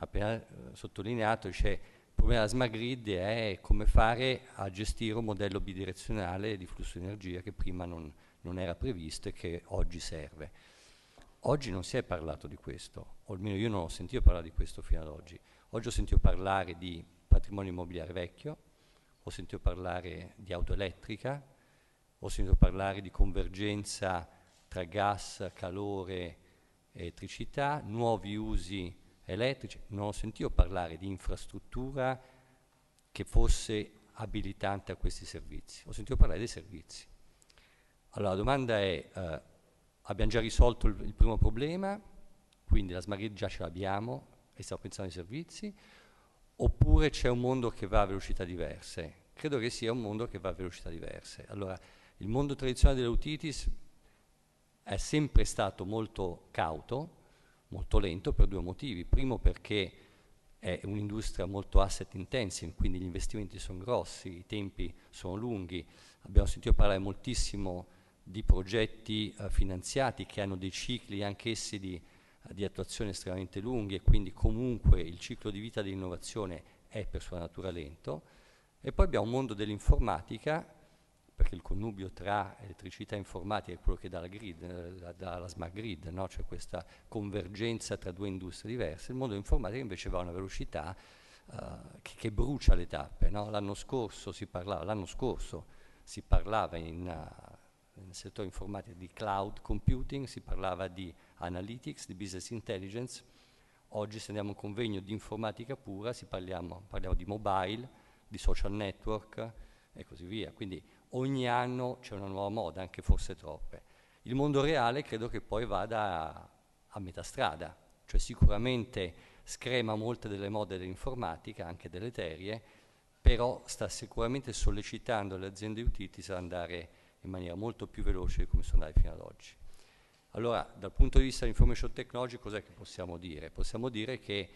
Appena eh, sottolineato, c'è il problema della smart grid è come fare a gestire un modello bidirezionale di flusso di energia che prima non, non era previsto e che oggi serve. Oggi non si è parlato di questo, o almeno io non ho sentito parlare di questo fino ad oggi. Oggi ho sentito parlare di patrimonio immobiliare vecchio, ho sentito parlare di auto elettrica, ho sentito parlare di convergenza tra gas, calore elettricità, nuovi usi elettrici, non ho sentito parlare di infrastruttura che fosse abilitante a questi servizi, ho sentito parlare dei servizi. Allora, la domanda è, eh, abbiamo già risolto il, il, primo problema, quindi la smart grid già ce l'abbiamo e stiamo pensando ai servizi, oppure c'è un mondo che va a velocità diverse? Credo che sia un mondo che va a velocità diverse. Allora, il mondo tradizionale dell'Autitis è sempre stato molto cauto, molto lento per due motivi. Primo perché è un'industria molto asset intensive, quindi gli investimenti sono grossi, i tempi sono lunghi, abbiamo sentito parlare moltissimo di progetti eh, finanziati che hanno dei cicli anch'essi di, eh, di, attuazione estremamente lunghi e quindi comunque il ciclo di vita dell'innovazione è per sua natura lento. E poi abbiamo un mondo dell'informatica, perché il connubio tra elettricità e informatica è quello che dà la, grid, eh, la, dà la smart grid, no? cioè questa convergenza tra due industrie diverse. Il mondo dell'informatica invece va a una velocità eh, che, che, brucia le tappe. No? L'anno scorso si parlava, l'anno scorso si parlava in... Eh, nel settore informatico di cloud computing, si parlava di analytics, di business intelligence, oggi se andiamo a un convegno di informatica pura si parliamo, parliamo di mobile, di social network e così via. Quindi ogni anno c'è una nuova moda, anche forse troppe. Il mondo reale credo che poi vada a, a metà strada, cioè sicuramente screma molte delle mode dell'informatica, anche delle terie, però sta sicuramente sollecitando le aziende utenti ad andare in maniera molto più veloce di come sono andati fino ad oggi. Allora, dal punto di vista dell'information technology, cos'è che possiamo dire? Possiamo dire che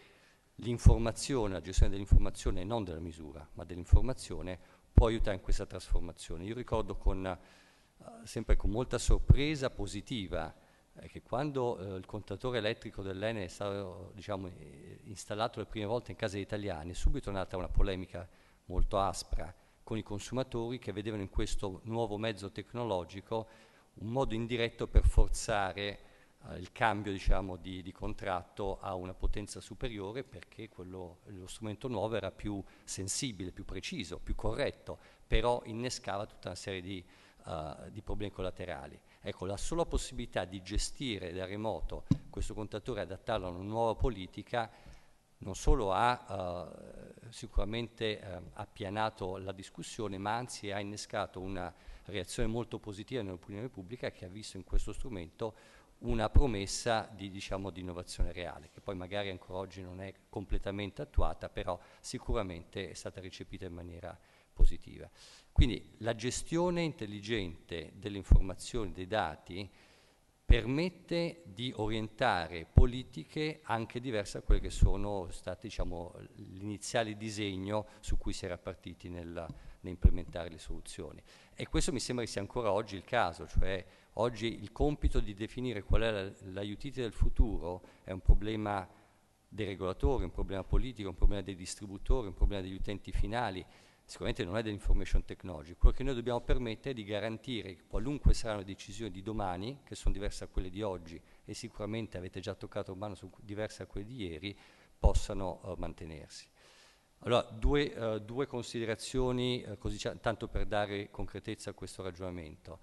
l'informazione, la gestione dell'informazione, non della misura, ma dell'informazione, può aiutare in questa trasformazione. Io ricordo con, eh, sempre con molta sorpresa positiva eh, che quando eh, il contatore elettrico dell'ENE è stato diciamo, eh, installato le prime volte in casa degli italiani, subito è nata una polemica molto aspra, con i consumatori che vedevano in questo nuovo mezzo tecnologico un modo indiretto per forzare eh, il cambio diciamo, di, di, contratto a una potenza superiore perché quello, lo strumento nuovo era più sensibile, più preciso, più corretto, però innescava tutta una serie di, uh, di problemi collaterali. Ecco, la sola possibilità di gestire da remoto questo contatore e adattarlo a una nuova politica non solo ha eh, sicuramente eh, appianato la discussione, ma anzi ha innescato una reazione molto positiva nell'opinione pubblica che ha visto in questo strumento una promessa di, diciamo, di, innovazione reale, che poi magari ancora oggi non è completamente attuata, però sicuramente è stata recepita in maniera positiva. Quindi la gestione intelligente delle informazioni, dei dati, permette di orientare politiche anche diverse da quelle che sono state diciamo, l'iniziale disegno su cui si era partiti nel, nell'implementare le soluzioni. E questo mi sembra che sia ancora oggi il caso, cioè oggi il compito di definire qual è la, l'aiutite del futuro è un problema dei regolatori, un problema politico, un problema dei distributori, un problema degli utenti finali, sicuramente non è dell'information technology, quello che noi dobbiamo permettere è di garantire che qualunque saranno le decisioni di domani, che sono diverse da quelle di oggi e sicuramente avete già toccato mano su diverse da quelle di ieri, possano uh, mantenersi. Allora, due, uh, due considerazioni, uh, così, tanto per dare concretezza a questo ragionamento.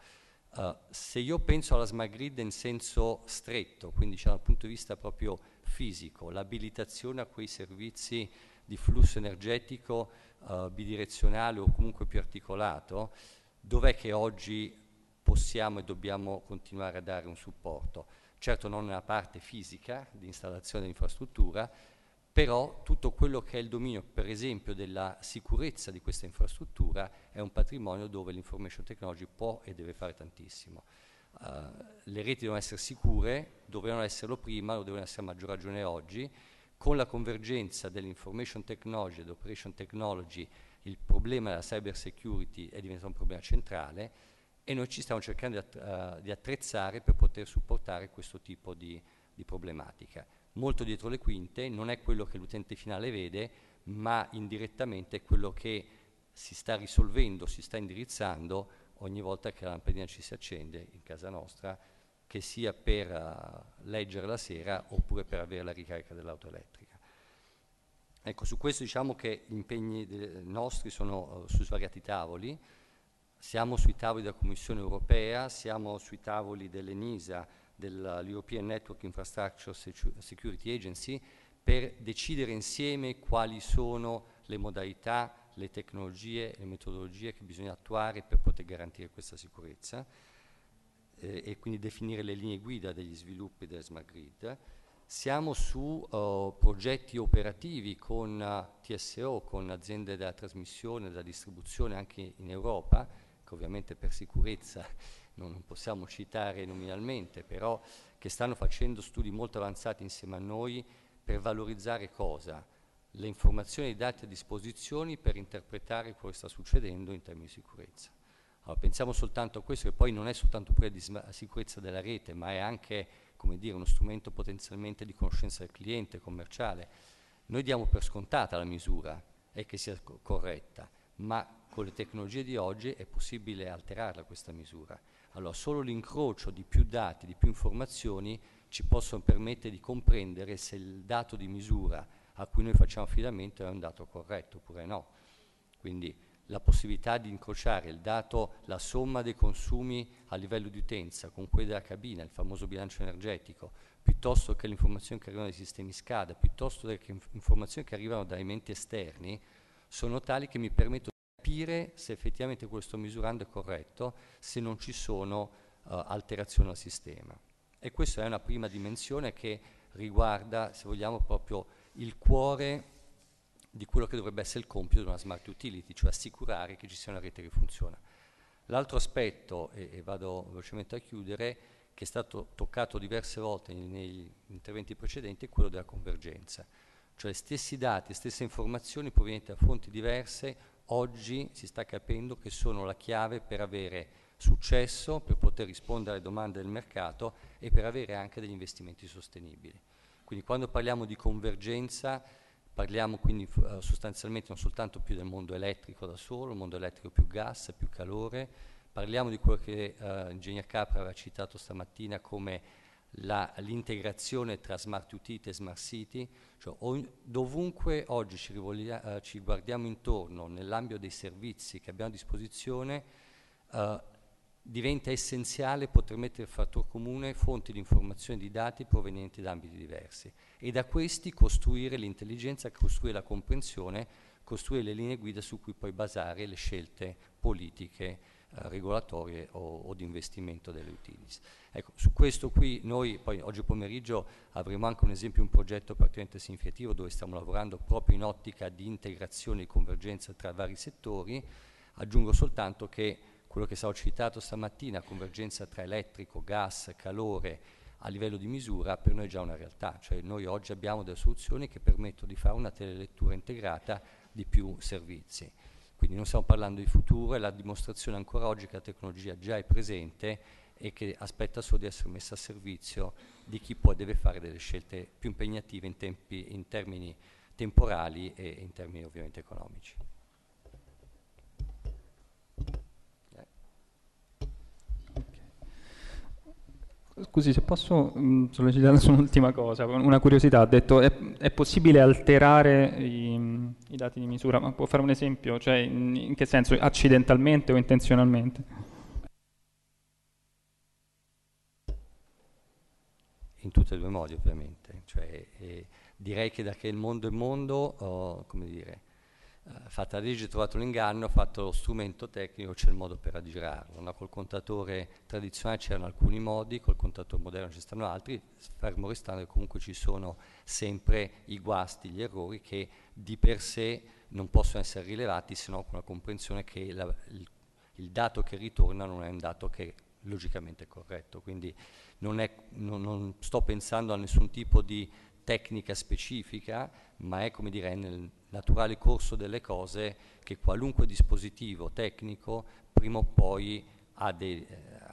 se io penso alla smart grid in senso stretto, quindi diciamo, dal punto di vista proprio fisico, l'abilitazione a quei servizi di flusso energetico eh, bidirezionale o comunque più articolato, dov'è che oggi possiamo e dobbiamo continuare a dare un supporto? Certo non nella parte fisica di installazione dell'infrastruttura, però tutto quello che è il dominio, per esempio, della sicurezza di questa infrastruttura è un patrimonio dove l'information technology può e deve fare tantissimo. Uh, le reti devono essere sicure, dovevano esserlo prima, lo devono essere a maggior ragione oggi, con la convergenza dell'information technology e dell'operation technology il problema della cyber security è diventato un problema centrale e noi ci stiamo cercando eh, di, attrezzare per poter supportare questo tipo di, di problematica. Molto dietro le quinte, non è quello che l'utente finale vede, ma indirettamente è quello che si sta risolvendo, si sta indirizzando ogni volta che la lampadina ci si accende in casa nostra che sia per eh, leggere la sera oppure per avere la ricarica dell'auto elettrica. Ecco, su questo diciamo che gli impegni nostri sono uh, su svariati tavoli, siamo sui tavoli della Commissione europea, siamo sui tavoli dell'ENISA, dell'European Network Infrastructure Security Agency, per decidere insieme quali sono le modalità, le tecnologie, le metodologie che bisogna attuare per poter garantire questa sicurezza eh, e quindi definire le linee guida degli sviluppi del Smart Grid. Siamo su uh, progetti operativi con uh, eh, TSO, con aziende della trasmissione, e della distribuzione anche in Europa, che ovviamente per sicurezza non, non possiamo citare nominalmente, però che stanno facendo studi molto avanzati insieme a noi per valorizzare cosa? Le informazioni e i dati a disposizione per interpretare quello che sta succedendo in termini di sicurezza. Allora, pensiamo soltanto a questo che poi non è soltanto pure di sicurezza della rete, ma è anche dire, uno strumento potenzialmente di conoscenza del cliente commerciale. Noi diamo per scontata la misura e che sia corretta, ma con le tecnologie di oggi è possibile alterarla questa misura. Allora, solo l'incrocio di più dati, di più informazioni ci possono permettere di comprendere se il dato di misura a cui noi facciamo affidamento è un dato corretto oppure no. Quindi, la possibilità di incrociare il dato, la somma dei consumi a livello di utenza con quelli della cabina, il famoso bilancio energetico, piuttosto che le informazioni che arrivano dai sistemi SCADA, piuttosto che le informazioni che arrivano dai menti esterni, sono tali che mi permettono di capire se effettivamente quello che sto misurando è corretto, se non ci sono uh, alterazioni al sistema. E questa è una prima dimensione che riguarda, se vogliamo, proprio il cuore di quello che dovrebbe essere il compito di una smart utility, cioè assicurare che ci sia una rete che funziona. L'altro aspetto, e, e, vado velocemente a chiudere, che è stato toccato diverse volte negli interventi precedenti, è quello della convergenza. Cioè stessi dati, stesse informazioni provenienti da fonti diverse, oggi si sta capendo che sono la chiave per avere successo, per poter rispondere alle domande del mercato e per avere anche degli investimenti sostenibili. Quindi quando parliamo di convergenza Parliamo quindi eh, sostanzialmente non soltanto più del mondo elettrico da solo, il mondo elettrico più gas, più calore, parliamo di quello che eh, Capra aveva citato stamattina come l'integrazione tra smart utility e smart city, cioè dovunque oggi ci, eh, ci guardiamo intorno nell'ambito dei servizi che abbiamo a disposizione, eh, diventa essenziale poter mettere a fattor comune fonti di informazioni e di dati provenienti da ambiti diversi e da questi costruire l'intelligenza, costruire la comprensione, costruire le linee guida su cui poi basare le scelte politiche eh, regolatorie o, o di investimento delle utilities. Ecco, su questo qui noi poi oggi pomeriggio avremo anche un esempio, un progetto particolarmente significativo dove stiamo lavorando proprio in ottica di integrazione e convergenza tra vari settori. Aggiungo soltanto che quello che sarò citato stamattina, convergenza tra elettrico, gas, calore a livello di misura, per noi è già una realtà, cioè noi oggi abbiamo delle soluzioni che permettono di fare una telelettura integrata di più servizi. Quindi non stiamo parlando di futuro, è la dimostrazione ancora oggi che la tecnologia già è presente e che aspetta solo di essere messa a servizio di chi poi deve fare delle scelte più impegnative in, tempi, in termini temporali e in termini ovviamente economici. Scusi, se posso mm, sollecitare su un'ultima cosa, una curiosità, ha detto è, è possibile alterare i, i, dati di misura, ma può fare un esempio, cioè in, in che senso, accidentalmente o intenzionalmente? In tutti e due i modi ovviamente, cioè, eh, direi che da che il mondo è mondo, oh, come dire, eh, fatta la legge, trovato l'inganno, fatto lo strumento tecnico, c'è il modo per aggirarlo. No? Col contatore tradizionale c'erano alcuni modi, col contatore moderno ci stanno altri, fermo restando che comunque ci sono sempre i guasti, gli errori che di per sé non possono essere rilevati se non con la comprensione che la, il, il, dato che ritorna non è un dato che logicamente è corretto. Quindi non, è, non, non sto pensando a nessun tipo di tecnica specifica, ma è come dire nel, naturale corso delle cose che qualunque dispositivo tecnico prima o poi ha, de, eh,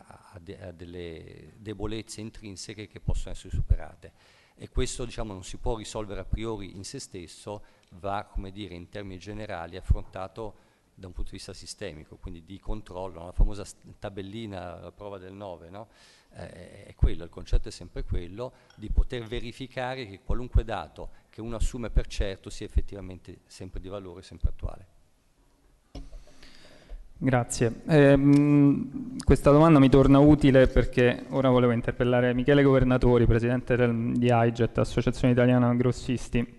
ha, de, ha delle debolezze intrinseche che possono essere superate e questo diciamo, non si può risolvere a priori in se stesso, va come dire, in termini generali affrontato da un punto di vista sistemico, quindi di controllo, la famosa tabellina, la prova del 9, no? eh, è quello, il concetto è sempre quello di poter verificare che qualunque dato che uno assume per certo sia effettivamente sempre di valore, sempre attuale. Grazie. Ehm, questa domanda mi torna utile perché ora volevo interpellare Michele Governatori, presidente del, di AIGET, Associazione Italiana Grossisti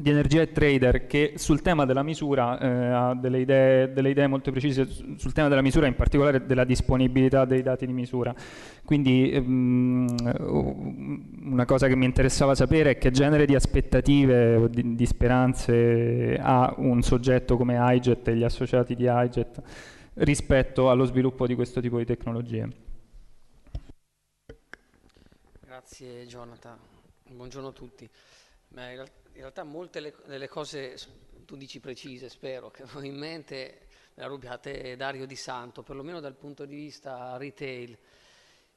di Energia e Trader che sul tema della misura eh, ha delle idee, delle idee, molto precise sul tema della misura in particolare della disponibilità dei dati di misura quindi ehm, una cosa che mi interessava sapere è che genere di aspettative o di, di speranze ha un soggetto come IJET e gli associati di IJET rispetto allo sviluppo di questo tipo di tecnologie grazie Jonathan buongiorno a tutti Beh, in realtà molte le, delle cose, tu dici precise, spero, che ho in mente, me le ha rubiate Dario Di Santo, perlomeno dal punto di vista retail.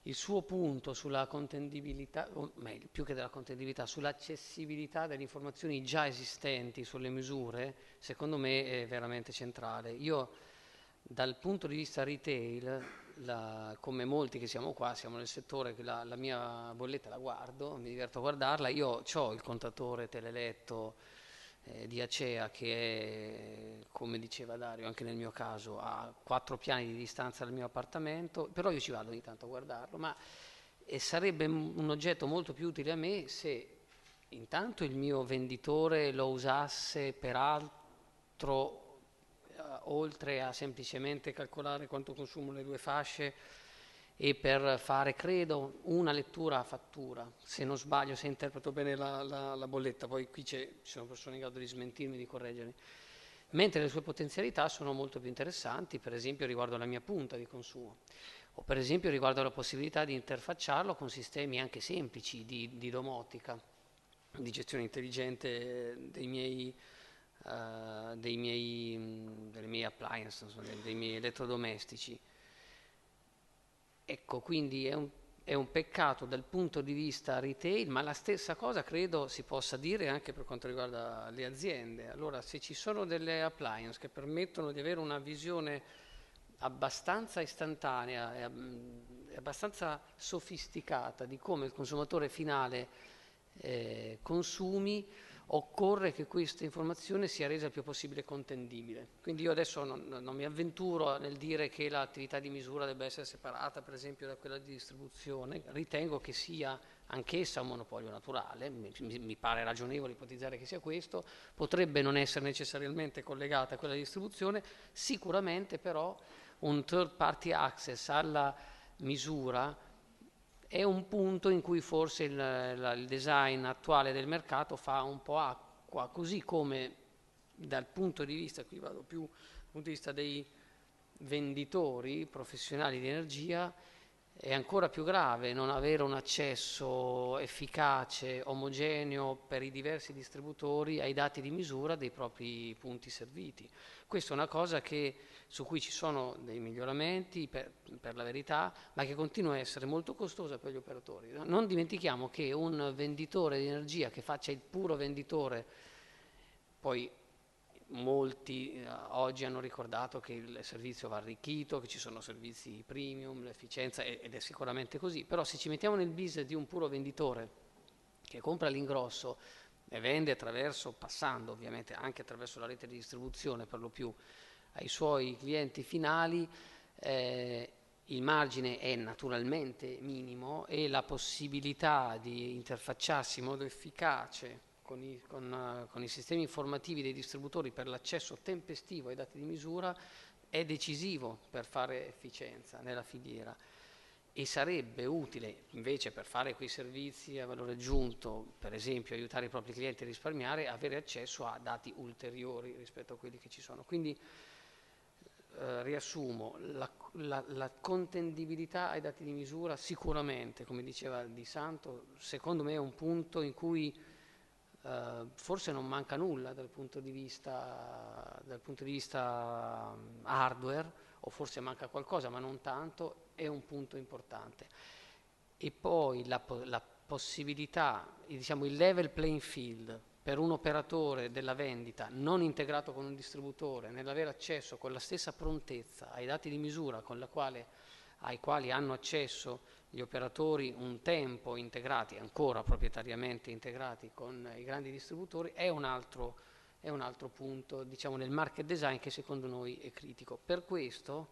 Il suo punto sulla contendibilità, o meglio, più che della contendibilità, sull'accessibilità delle informazioni già esistenti sulle misure, secondo me è veramente centrale. Io, dal punto di vista retail, la, come molti che siamo qua, siamo nel settore, la, la mia bolletta la guardo, mi diverto a guardarla, io ho il contatore teleletto eh, di Acea che è, come diceva Dario, anche nel mio caso, a quattro piani di distanza dal mio appartamento, però io ci vado ogni tanto a guardarlo, ma eh, sarebbe un oggetto molto più utile a me se intanto il mio venditore lo usasse per altro oltre a semplicemente calcolare quanto consumo le due fasce e per fare, credo, una lettura a fattura, se non sbaglio, se interpreto bene la, la, la bolletta, poi qui ci sono persone in grado di smentirmi, di correggermi. Mentre le sue potenzialità sono molto più interessanti, per esempio riguardo alla mia punta di consumo, o per esempio riguardo alla possibilità di interfacciarlo con sistemi anche semplici di, di domotica, di gestione intelligente dei miei uh, dei miei, mm, delle mie appliance, dei miei elettrodomestici. Ecco, quindi è un, è un peccato dal punto di vista retail, ma la stessa cosa credo si possa dire anche per quanto riguarda le aziende. Allora, se ci sono delle appliance che permettono di avere una visione abbastanza istantanea e mm, abbastanza sofisticata di come il consumatore finale eh, consumi, occorre che questa informazione sia resa il più possibile contendibile. Quindi io adesso non, non mi avventuro nel dire che l'attività di misura debba essere separata per esempio da quella di distribuzione, ritengo che sia anch'essa un monopolio naturale, mi, mi pare ragionevole ipotizzare che sia questo, potrebbe non essere necessariamente collegata a quella di distribuzione, sicuramente però un third party access alla misura è un punto in cui forse il, la, il, design attuale del mercato fa un po' acqua, così come dal punto di vista, qui vado più dal punto di vista dei venditori professionali di energia, è ancora più grave non avere un accesso efficace, omogeneo per i diversi distributori ai dati di misura dei propri punti serviti. Questa è una cosa che, su cui ci sono dei miglioramenti per, per, la verità, ma che continua a essere molto costosa per gli operatori. Non dimentichiamo che un venditore di energia che faccia il puro venditore, poi molti eh, oggi hanno ricordato che il servizio va arricchito, che ci sono servizi premium, l'efficienza ed è sicuramente così, però se ci mettiamo nel business di un puro venditore che compra l'ingrosso e vende attraverso, passando ovviamente anche attraverso la rete di distribuzione per lo più ai suoi clienti finali, eh, il margine è naturalmente minimo e la possibilità di interfacciarsi in modo efficace con i, con, eh, con i sistemi informativi dei distributori per l'accesso tempestivo ai dati di misura è decisivo per fare efficienza nella filiera e sarebbe utile invece per fare quei servizi a valore aggiunto, per esempio aiutare i propri clienti a risparmiare, avere accesso a dati ulteriori rispetto a quelli che ci sono. Quindi eh, riassumo, la, la, la, contendibilità ai dati di misura sicuramente, come diceva Di Santo, secondo me è un punto in cui eh, forse non manca nulla dal punto di vista, punto di vista mm, hardware, o forse manca qualcosa, ma non tanto, è un punto importante. E poi la, la possibilità, diciamo il level playing field per un operatore della vendita non integrato con un distributore, nell'avere accesso con la stessa prontezza ai dati di misura la quale, ai quali hanno accesso gli operatori un tempo integrati, ancora proprietariamente integrati con i grandi distributori, è un altro, è un altro punto diciamo, nel market design che secondo noi è critico. Per questo,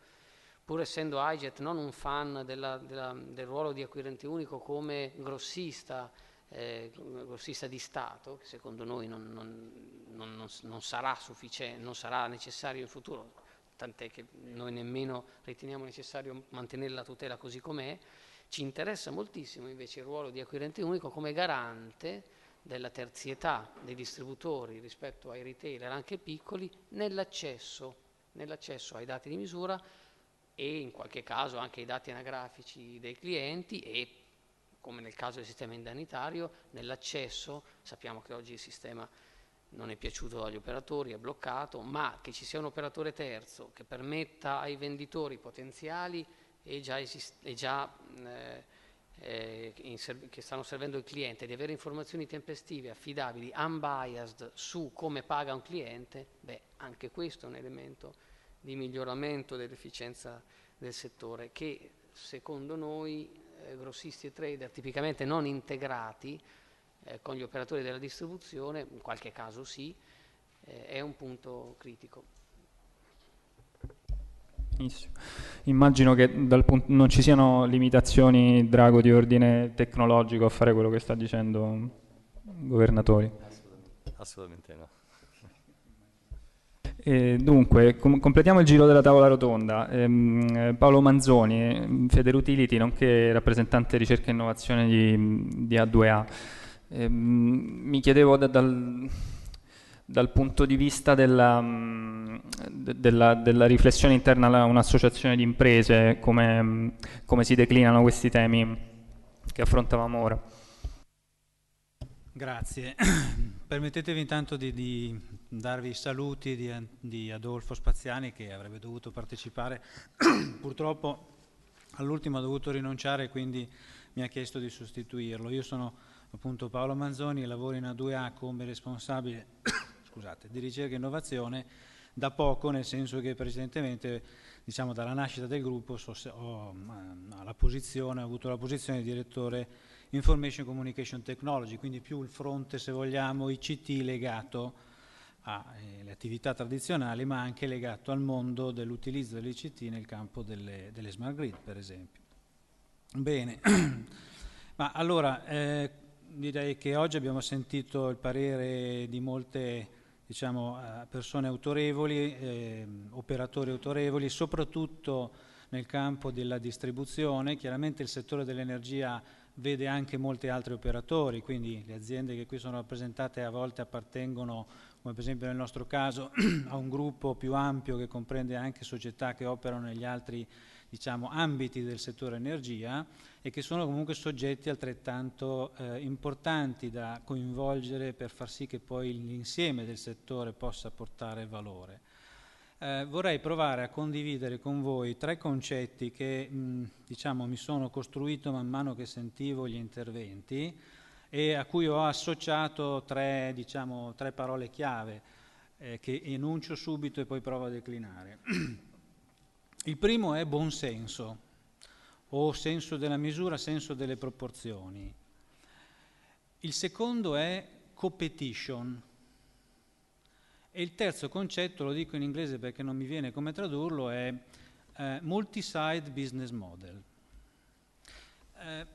pur essendo IJET non un fan della, della, del ruolo di acquirente unico come grossista, eh, grossista di Stato, che secondo noi non, non, non, non sarà, sarà necessario in futuro, tant'è che noi nemmeno riteniamo necessario mantenere la tutela così com'è, ci interessa moltissimo invece il ruolo di acquirente unico come garante della terzietà dei distributori rispetto ai retailer, anche piccoli, nell'accesso, nell'accesso ai dati di misura e in qualche caso anche ai dati anagrafici dei clienti e come nel caso del sistema indanitario, nell'accesso, sappiamo che oggi il sistema non è piaciuto agli operatori, è bloccato, ma che ci sia un operatore terzo che permetta ai venditori potenziali e già, esist- e già eh, eh ser- che stanno servendo il cliente, di avere informazioni tempestive, affidabili, unbiased su come paga un cliente, beh, anche questo è un elemento di miglioramento dell'efficienza del settore che secondo noi eh, grossisti e trader tipicamente non integrati eh, con gli operatori della distribuzione, in qualche caso sì, eh, è un punto critico. Benissimo. Immagino che dal punto, non ci siano limitazioni, Drago, di ordine tecnologico a fare quello che sta dicendo governatori. Assolutamente, assolutamente no. E dunque, com- completiamo il giro della tavola rotonda. Ehm, Paolo Manzoni, Federutility, nonché rappresentante ricerca e innovazione di, di A2A. Ehm, mi chiedevo da, dal dal punto di vista della, mm, della, della riflessione interna a un'associazione di imprese, come, mm, come, si declinano questi temi che affrontavamo ora. Grazie. Permettetevi intanto di, di darvi i saluti di, di Adolfo Spaziani che avrebbe dovuto partecipare, purtroppo all'ultimo ha dovuto rinunciare quindi mi ha chiesto di sostituirlo. Io sono appunto Paolo Manzoni, e lavoro in A2A come responsabile scusate, di ricerca e innovazione da poco, nel senso che precedentemente, diciamo, dalla nascita del gruppo ho, ehm, posizione, ho avuto la posizione di direttore Information Communication Technology, quindi più il fronte, se vogliamo, ICT legato alle eh, attività tradizionali, ma anche legato al mondo dell'utilizzo dell'ICT nel campo delle, delle, smart grid, per esempio. Bene, ma allora eh, direi che oggi abbiamo sentito il parere di molte diciamo, eh, persone autorevoli, eh, operatori autorevoli, soprattutto nel campo della distribuzione. Chiaramente il settore dell'energia vede anche molti altri operatori, quindi le aziende che qui sono rappresentate a volte appartengono, come per esempio nel nostro caso, a un gruppo più ampio che comprende anche società che operano negli altri diciamo, ambiti del settore energia e che sono comunque soggetti altrettanto eh, importanti da coinvolgere per far sì che poi l'insieme del settore possa portare valore. Eh, vorrei provare a condividere con voi tre concetti che mh, mm, diciamo, mi sono costruito man mano che sentivo gli interventi e a cui ho associato tre, diciamo, tre parole chiave eh, che enuncio subito e poi provo a declinare. Il primo è buonsenso, o senso della misura, senso delle proporzioni. Il secondo è competition. E il terzo concetto, lo dico in inglese perché non mi viene come tradurlo, è eh, multi-side business model. Eh,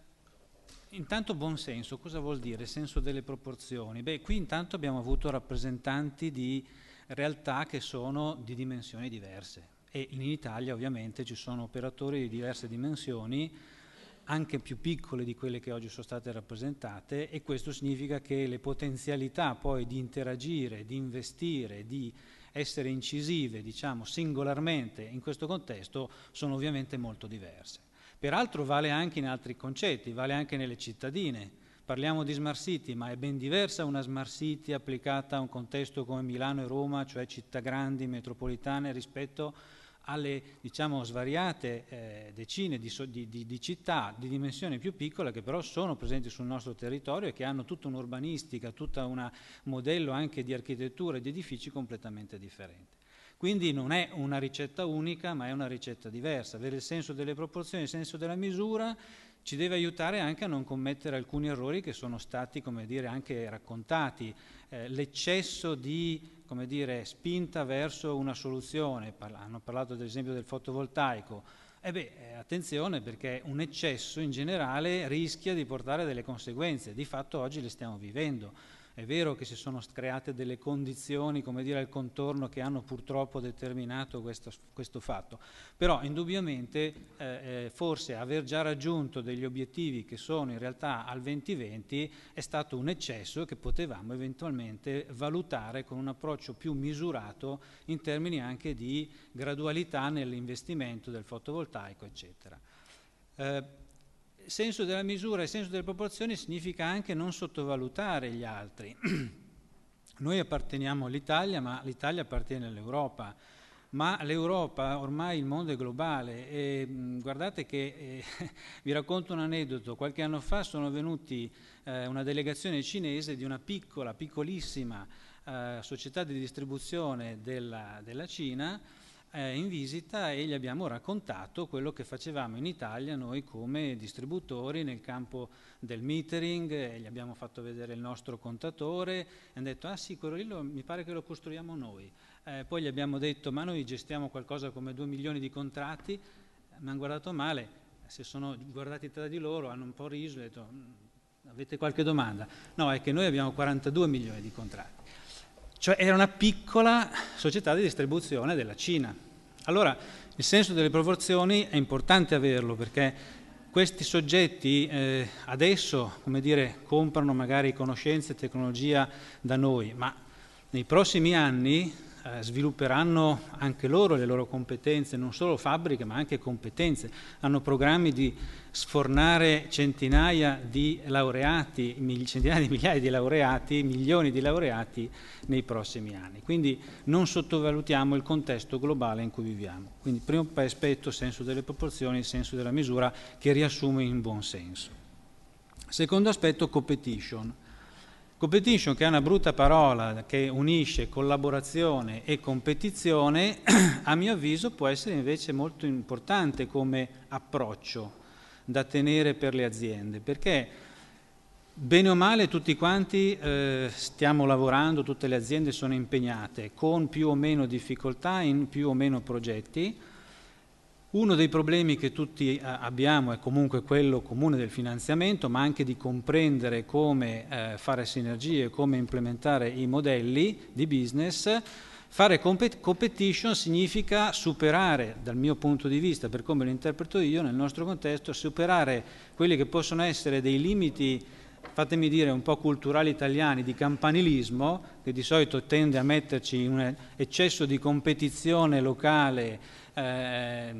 intanto buonsenso, cosa vuol dire? Senso delle proporzioni. Beh, qui intanto abbiamo avuto rappresentanti di realtà che sono di dimensioni diverse e in Italia ovviamente ci sono operatori di diverse dimensioni, anche più piccole di quelle che oggi sono state rappresentate e questo significa che le potenzialità poi di interagire, di investire, di essere incisive, diciamo, singolarmente in questo contesto sono ovviamente molto diverse. Peraltro vale anche in altri concetti, vale anche nelle cittadine. Parliamo di smart city, ma è ben diversa una smart city applicata a un contesto come Milano e Roma, cioè città grandi, metropolitane, rispetto a alle diciamo, svariate eh, decine di, di, di, di, città di dimensione più piccola che però sono presenti sul nostro territorio e che hanno tutta un'urbanistica, tutto un modello anche di architettura e di edifici completamente differente. Quindi non è una ricetta unica, ma è una ricetta diversa. Avere il senso delle proporzioni, il senso della misura ci deve aiutare anche a non commettere alcuni errori che sono stati, come dire, anche raccontati. Eh, l'eccesso di come dire, spinta verso una soluzione, Parla, hanno parlato ad esempio del fotovoltaico, e eh beh, eh, attenzione perché un eccesso in generale rischia di portare delle conseguenze, di fatto oggi le stiamo vivendo è vero che si sono create delle condizioni, come dire, al contorno che hanno purtroppo determinato questo, questo fatto, però indubbiamente eh, eh, forse aver già raggiunto degli obiettivi che sono in realtà al 2020 è stato un eccesso che potevamo eventualmente valutare con un approccio più misurato in termini anche di gradualità nell'investimento del fotovoltaico, eccetera. Eh, senso della misura e senso delle proporzioni significa anche non sottovalutare gli altri. Noi apparteniamo all'Italia, ma l'Italia appartiene all'Europa. Ma l'Europa, ormai il mondo è globale e guardate che eh, vi racconto un aneddoto, qualche anno fa sono venuti eh, una delegazione cinese di una piccola, piccolissima eh, società di distribuzione della, della Cina eh, in visita e gli abbiamo raccontato quello che facevamo in Italia noi come distributori nel campo del metering, eh, gli abbiamo fatto vedere il nostro contatore, e hanno detto ah sì, quello lì lo, mi pare che lo costruiamo noi. Eh, poi gli abbiamo detto ma noi gestiamo qualcosa come 2 milioni di contratti, eh, mi hanno guardato male, se sono guardati tra di loro hanno un po' riso e hanno detto mm, avete qualche domanda? No, è che noi abbiamo 42 milioni di contratti. Cioè era una piccola società di distribuzione della Cina. Allora, il senso delle proporzioni è importante averlo perché questi soggetti eh, adesso, come dire, comprano magari conoscenze e tecnologia da noi, ma nei prossimi anni eh, svilupperanno anche loro le loro competenze, non solo fabbriche ma anche competenze. Hanno programmi di sfornare centinaia di laureati, centinaia di migliaia di laureati, milioni di laureati nei prossimi anni. Quindi non sottovalutiamo il contesto globale in cui viviamo. Quindi primo aspetto, senso delle proporzioni, senso della misura che riassume in buon senso. Secondo aspetto, competition Competition, che è una brutta parola che unisce collaborazione e competizione, a mio avviso può essere invece molto importante come approccio da tenere per le aziende, perché bene o male tutti quanti eh, stiamo lavorando, tutte le aziende sono impegnate con più o meno difficoltà in più o meno progetti, uno dei problemi che tutti eh, abbiamo è comunque quello comune del finanziamento, ma anche di comprendere come eh, fare sinergie, come implementare i modelli di business. Fare competition significa superare, dal mio punto di vista, per come lo interpreto io, nel nostro contesto, superare quelli che possono essere dei limiti fatemi dire, un po' culturali italiani di campanilismo, che di solito tende a metterci in un eccesso di competizione locale eh,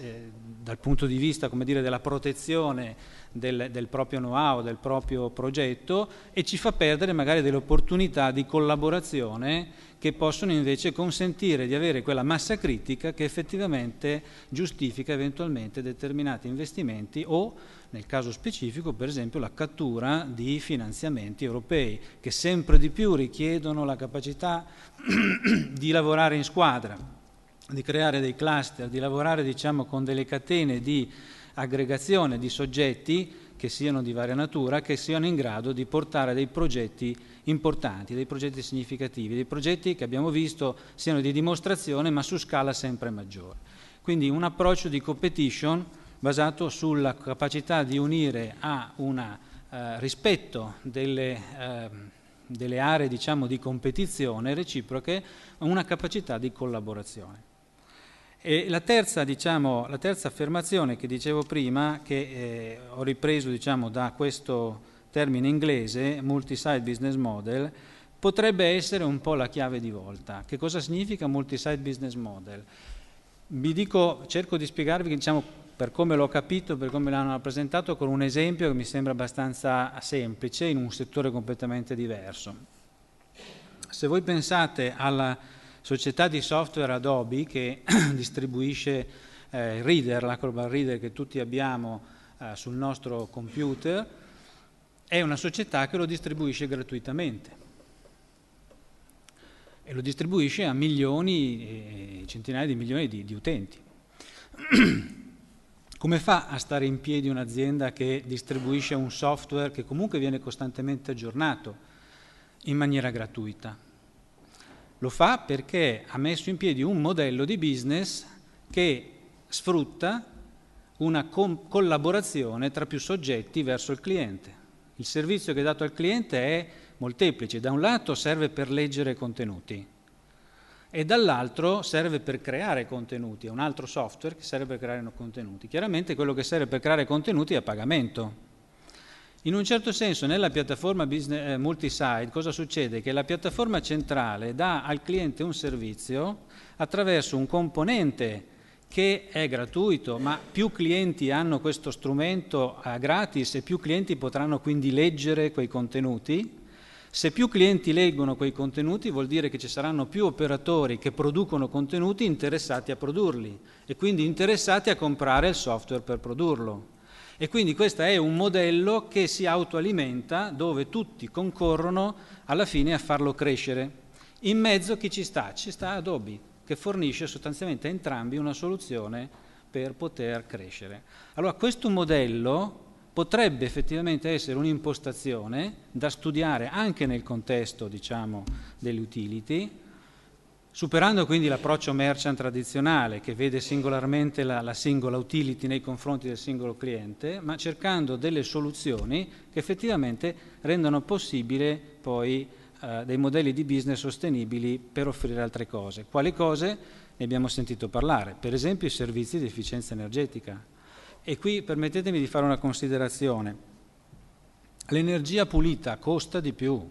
eh dal punto di vista dire, della protezione del, del proprio know-how, del proprio progetto e ci fa perdere magari delle opportunità di collaborazione che possono invece consentire di avere quella massa critica che effettivamente giustifica eventualmente determinati investimenti o nel caso specifico per esempio la cattura di finanziamenti europei che sempre di più richiedono la capacità di lavorare in squadra, di creare dei cluster, di lavorare diciamo, con delle catene di aggregazione di soggetti che siano di varia natura, che siano in grado di portare dei progetti importanti, dei progetti significativi, dei progetti che abbiamo visto siano di dimostrazione ma su scala sempre maggiore. Quindi un approccio di competition basato sulla capacità di unire a un eh, rispetto delle, eh, delle aree diciamo, di competizione reciproche una capacità di collaborazione. E la terza, diciamo, la terza, affermazione che dicevo prima, che eh, ho ripreso diciamo, da questo termine inglese, multi-site business model, potrebbe essere un po' la chiave di volta. Che cosa significa multi-site business model? Vi dico, cerco di spiegarvi diciamo, per come l'ho capito, per come l'hanno rappresentato, con un esempio che mi sembra abbastanza semplice in un settore completamente diverso. Se voi pensate alla società di software Adobe che distribuisce eh, il reader, l'acrobat reader che tutti abbiamo eh, sul nostro computer, è una società che lo distribuisce gratuitamente e lo distribuisce a milioni, eh, centinaia di milioni di, di utenti. Come fa a stare in piedi un'azienda che distribuisce un software che comunque viene costantemente aggiornato in maniera gratuita? Lo fa perché ha messo in piedi un modello di business che sfrutta una collaborazione tra più soggetti verso il cliente. Il servizio che è dato al cliente è molteplice. Da un lato serve per leggere contenuti, e dall'altro serve per creare contenuti, è un altro software che serve per creare contenuti. Chiaramente quello che serve per creare contenuti è a pagamento. In un certo senso nella piattaforma business, eh, multisite cosa succede? Che la piattaforma centrale dà al cliente un servizio attraverso un componente che è gratuito, ma più clienti hanno questo strumento eh, gratis e più clienti potranno quindi leggere quei contenuti se più clienti leggono quei contenuti vuol dire che ci saranno più operatori che producono contenuti interessati a produrli e quindi interessati a comprare il software per produrlo. E quindi questo è un modello che si autoalimenta dove tutti concorrono alla fine a farlo crescere. In mezzo chi ci sta? Ci sta Adobe che fornisce sostanzialmente a entrambi una soluzione per poter crescere. Allora questo modello potrebbe effettivamente essere un'impostazione da studiare anche nel contesto diciamo, delle utility, superando quindi l'approccio merchant tradizionale che vede singolarmente la, la, singola utility nei confronti del singolo cliente, ma cercando delle soluzioni che effettivamente rendano possibile poi eh, dei modelli di business sostenibili per offrire altre cose. Quali cose? Ne abbiamo sentito parlare, per esempio i servizi di efficienza energetica, e qui permettetemi di fare una considerazione. L'energia pulita costa di più,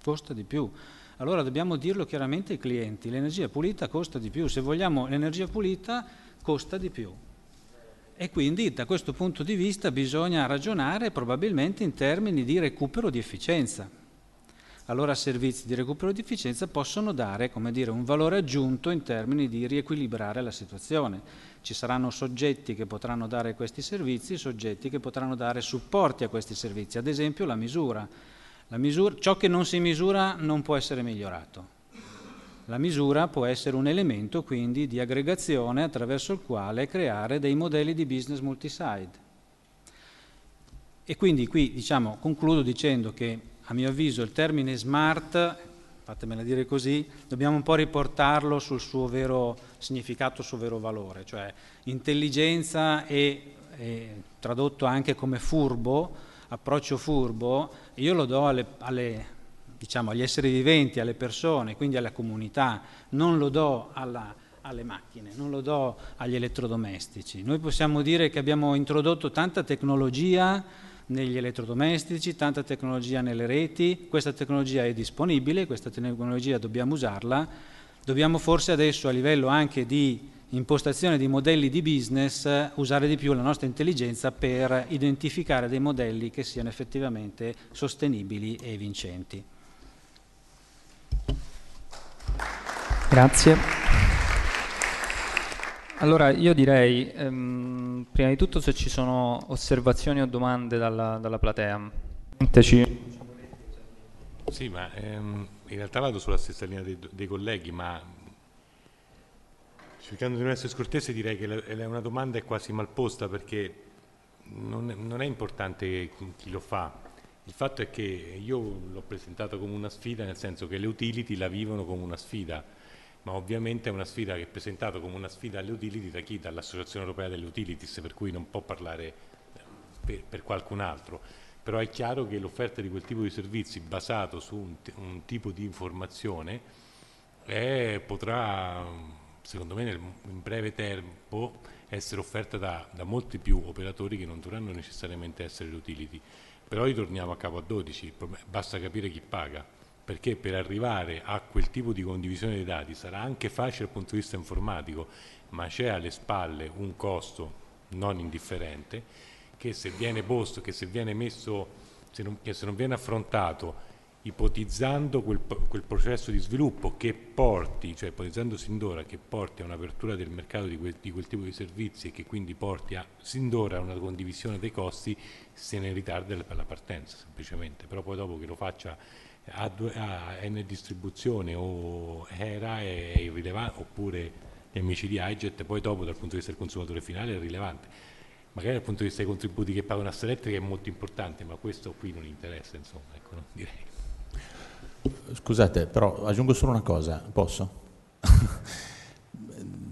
costa di più. Allora dobbiamo dirlo chiaramente ai clienti, l'energia pulita costa di più, se vogliamo l'energia pulita costa di più. E quindi da questo punto di vista bisogna ragionare probabilmente in termini di recupero di efficienza. Allora servizi di recupero di efficienza possono dare dire, un valore aggiunto in termini di riequilibrare la situazione. Ci saranno soggetti che potranno dare questi servizi, soggetti che potranno dare supporti a questi servizi, ad esempio la misura. La misura ciò che non si misura non può essere migliorato. La misura può essere un elemento quindi di aggregazione attraverso il quale creare dei modelli di business multiside. E quindi qui diciamo, concludo dicendo che a mio avviso il termine smart fatemela dire così, dobbiamo un po' riportarlo sul suo vero significato, sul suo vero valore, cioè intelligenza e, e tradotto anche come furbo, approccio furbo, io lo do alle, alle, diciamo, agli esseri viventi, alle persone, quindi alla comunità, non lo do alla, alle macchine, non lo do agli elettrodomestici. Noi possiamo dire che abbiamo introdotto tanta tecnologia, negli elettrodomestici, tanta tecnologia nelle reti, questa tecnologia è disponibile, questa tecnologia dobbiamo usarla, dobbiamo forse adesso a livello anche di impostazione di modelli di business usare di più la nostra intelligenza per identificare dei modelli che siano effettivamente sostenibili e vincenti. Grazie. Allora io direi, ehm, prima di tutto se ci sono osservazioni o domande dalla, dalla platea. Sì, ma ehm, in realtà vado sulla stessa linea dei, dei colleghi, ma cercando di non essere scortese direi che la, una domanda è quasi posta perché non, non è importante chi lo fa. Il fatto è che io l'ho presentato come una sfida, nel senso che le utility la vivono come una sfida ma ovviamente è una sfida che è presentata come una sfida alle utility da chi? Dall'Associazione Europea delle Utilities, per cui non può parlare eh, per, per qualcun altro. Però è chiaro che l'offerta di quel tipo di servizi basato su un, un tipo di informazione è, eh, potrà, secondo me, nel, in breve tempo essere offerta da, da molti più operatori che non dovranno necessariamente essere le utility. Però ritorniamo a capo a 12, basta capire chi paga perché per arrivare a quel tipo di condivisione dei dati sarà anche facile dal punto di vista informatico, ma c'è alle spalle un costo non indifferente che se viene posto, che se viene messo, se non, che se non viene affrontato ipotizzando quel, quel, processo di sviluppo che porti, cioè ipotizzando sin d'ora che porti a un'apertura del mercato di quel, di quel, tipo di servizi e che quindi porti a, sin d'ora a una condivisione dei costi, se ne ritarda la partenza semplicemente, però poi dopo che lo faccia a, N Distribuzione o ERA è irrilevante, oppure gli amici di IGET, poi dopo dal punto di vista del consumatore finale è rilevante. Magari dal punto di vista dei contributi che paga una elettrica è molto importante, ma questo qui non interessa, insomma, ecco, non direi. Scusate, però aggiungo solo una cosa, posso?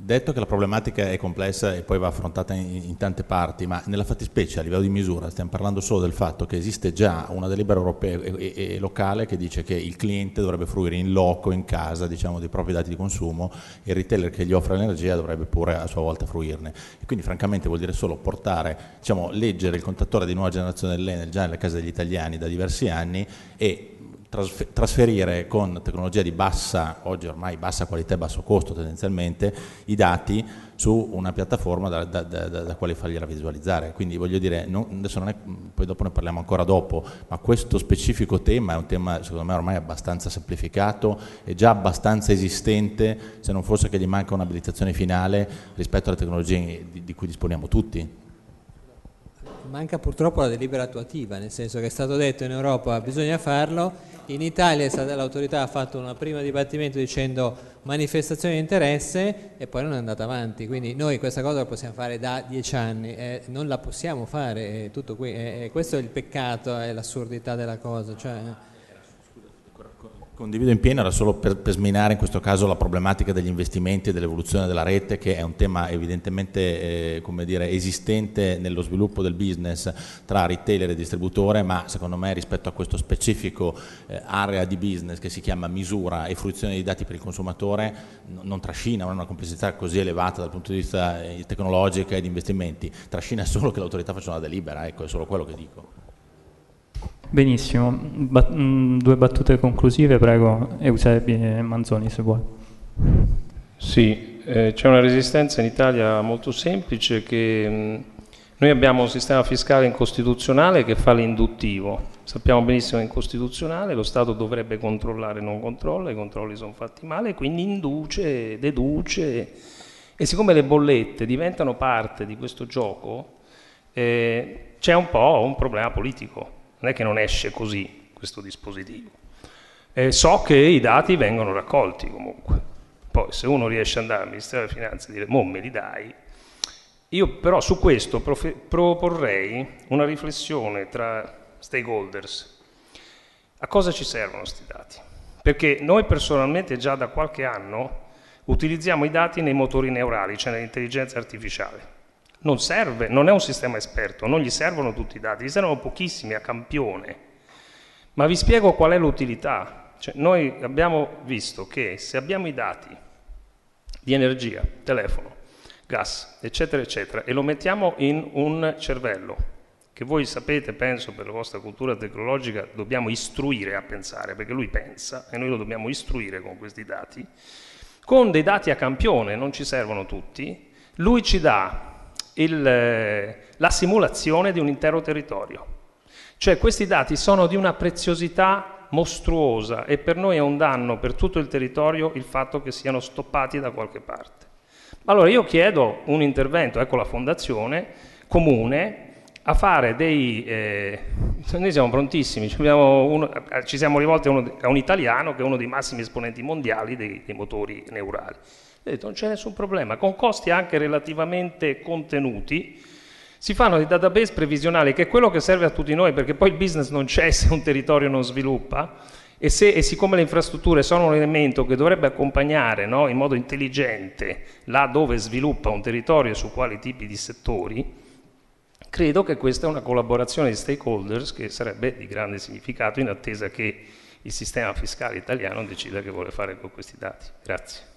detto che la problematica è complessa e poi va affrontata in, in, tante parti, ma nella fattispecie a livello di misura stiamo parlando solo del fatto che esiste già una delibera europea e, e, locale che dice che il cliente dovrebbe fruire in loco, in casa, diciamo, dei propri dati di consumo e il retailer che gli offre l'energia dovrebbe pure a sua volta fruirne. E quindi francamente vuol dire solo portare, diciamo, leggere il contattore di nuova generazione dell'Enel già nelle case degli italiani da diversi anni e trasferire con tecnologia di bassa, oggi ormai bassa qualità e basso costo tendenzialmente, i dati su una piattaforma da, da, da, da quale fargliela visualizzare. Quindi voglio dire, non, adesso non è, poi dopo ne parliamo ancora dopo, ma questo specifico tema è un tema secondo me ormai abbastanza semplificato e già abbastanza esistente, se non fosse che gli manca un'abilitazione finale rispetto alle tecnologie di, di cui disponiamo tutti manca purtroppo la delibera attuativa, nel senso che è stato detto in Europa bisogna farlo, in Italia stata, l'autorità ha fatto un primo dibattimento dicendo manifestazione di interesse e poi non è andata avanti, quindi noi questa cosa la possiamo fare da dieci anni, eh, non la possiamo fare, è tutto qui, eh, questo è il peccato, è l'assurdità della cosa. Cioè, Condivido in pieno, era solo per, per, sminare in questo caso la problematica degli investimenti e dell'evoluzione della rete, che è un tema evidentemente eh, dire, esistente nello sviluppo del business tra retailer e distributore, ma secondo me rispetto a questo specifico eh, area di business che si chiama misura e fruizione dei dati per il consumatore, n- non trascina una complessità così elevata dal punto di vista eh, tecnologico e di investimenti, trascina solo che l'autorità faccia una delibera, ecco, è solo quello che dico. Benissimo, Bat mh, mm, due battute conclusive, prego, Eusebio e Manzoni se vuoi. Sì, eh, c'è una resistenza in Italia molto semplice che mh, mm, noi abbiamo un sistema fiscale incostituzionale che fa l'induttivo, sappiamo benissimo che è incostituzionale, lo Stato dovrebbe controllare, non controlla, i controlli sono fatti male, quindi induce, deduce e siccome le bollette diventano parte di questo gioco eh, c'è un po' un problema politico non è che non esce così questo dispositivo. E so che i dati vengono raccolti comunque, poi se uno riesce ad andare al Ministero delle Finanze e dire mo me li dai, io però su questo profe- proporrei una riflessione tra stakeholders. A cosa ci servono questi dati? Perché noi personalmente già da qualche anno utilizziamo i dati nei motori neurali, cioè nell'intelligenza artificiale. Non serve, non è un sistema esperto, non gli servono tutti i dati, gli servono pochissimi a campione. Ma vi spiego qual è l'utilità. Cioè, noi abbiamo visto che se abbiamo i dati di energia, telefono, gas, eccetera, eccetera, e lo mettiamo in un cervello, che voi sapete, penso, per la vostra cultura tecnologica, dobbiamo istruire a pensare, perché lui pensa e noi lo dobbiamo istruire con questi dati. Con dei dati a campione, non ci servono tutti, lui ci dà il, eh, la simulazione di un intero territorio. Cioè questi dati sono di una preziosità mostruosa e per noi è un danno per tutto il territorio il fatto che siano stoppati da qualche parte. Allora io chiedo un intervento, ecco la fondazione, comune, a fare dei... Eh, noi siamo prontissimi, uno, eh, ci siamo rivolti a, uno, a, un italiano che è uno dei massimi esponenti mondiali dei, dei motori neurali. Vedete, non c'è nessun problema. Con costi anche relativamente contenuti, si fanno dei database previsionali, che è quello che serve a tutti noi, perché poi il business non c'è se un territorio non sviluppa. E, se, e siccome le infrastrutture sono un elemento che dovrebbe accompagnare no, in modo intelligente là dove sviluppa un territorio e su quali tipi di settori, credo che questa è una collaborazione di stakeholders che sarebbe di grande significato in attesa che il sistema fiscale italiano decida che vuole fare con questi dati. Grazie.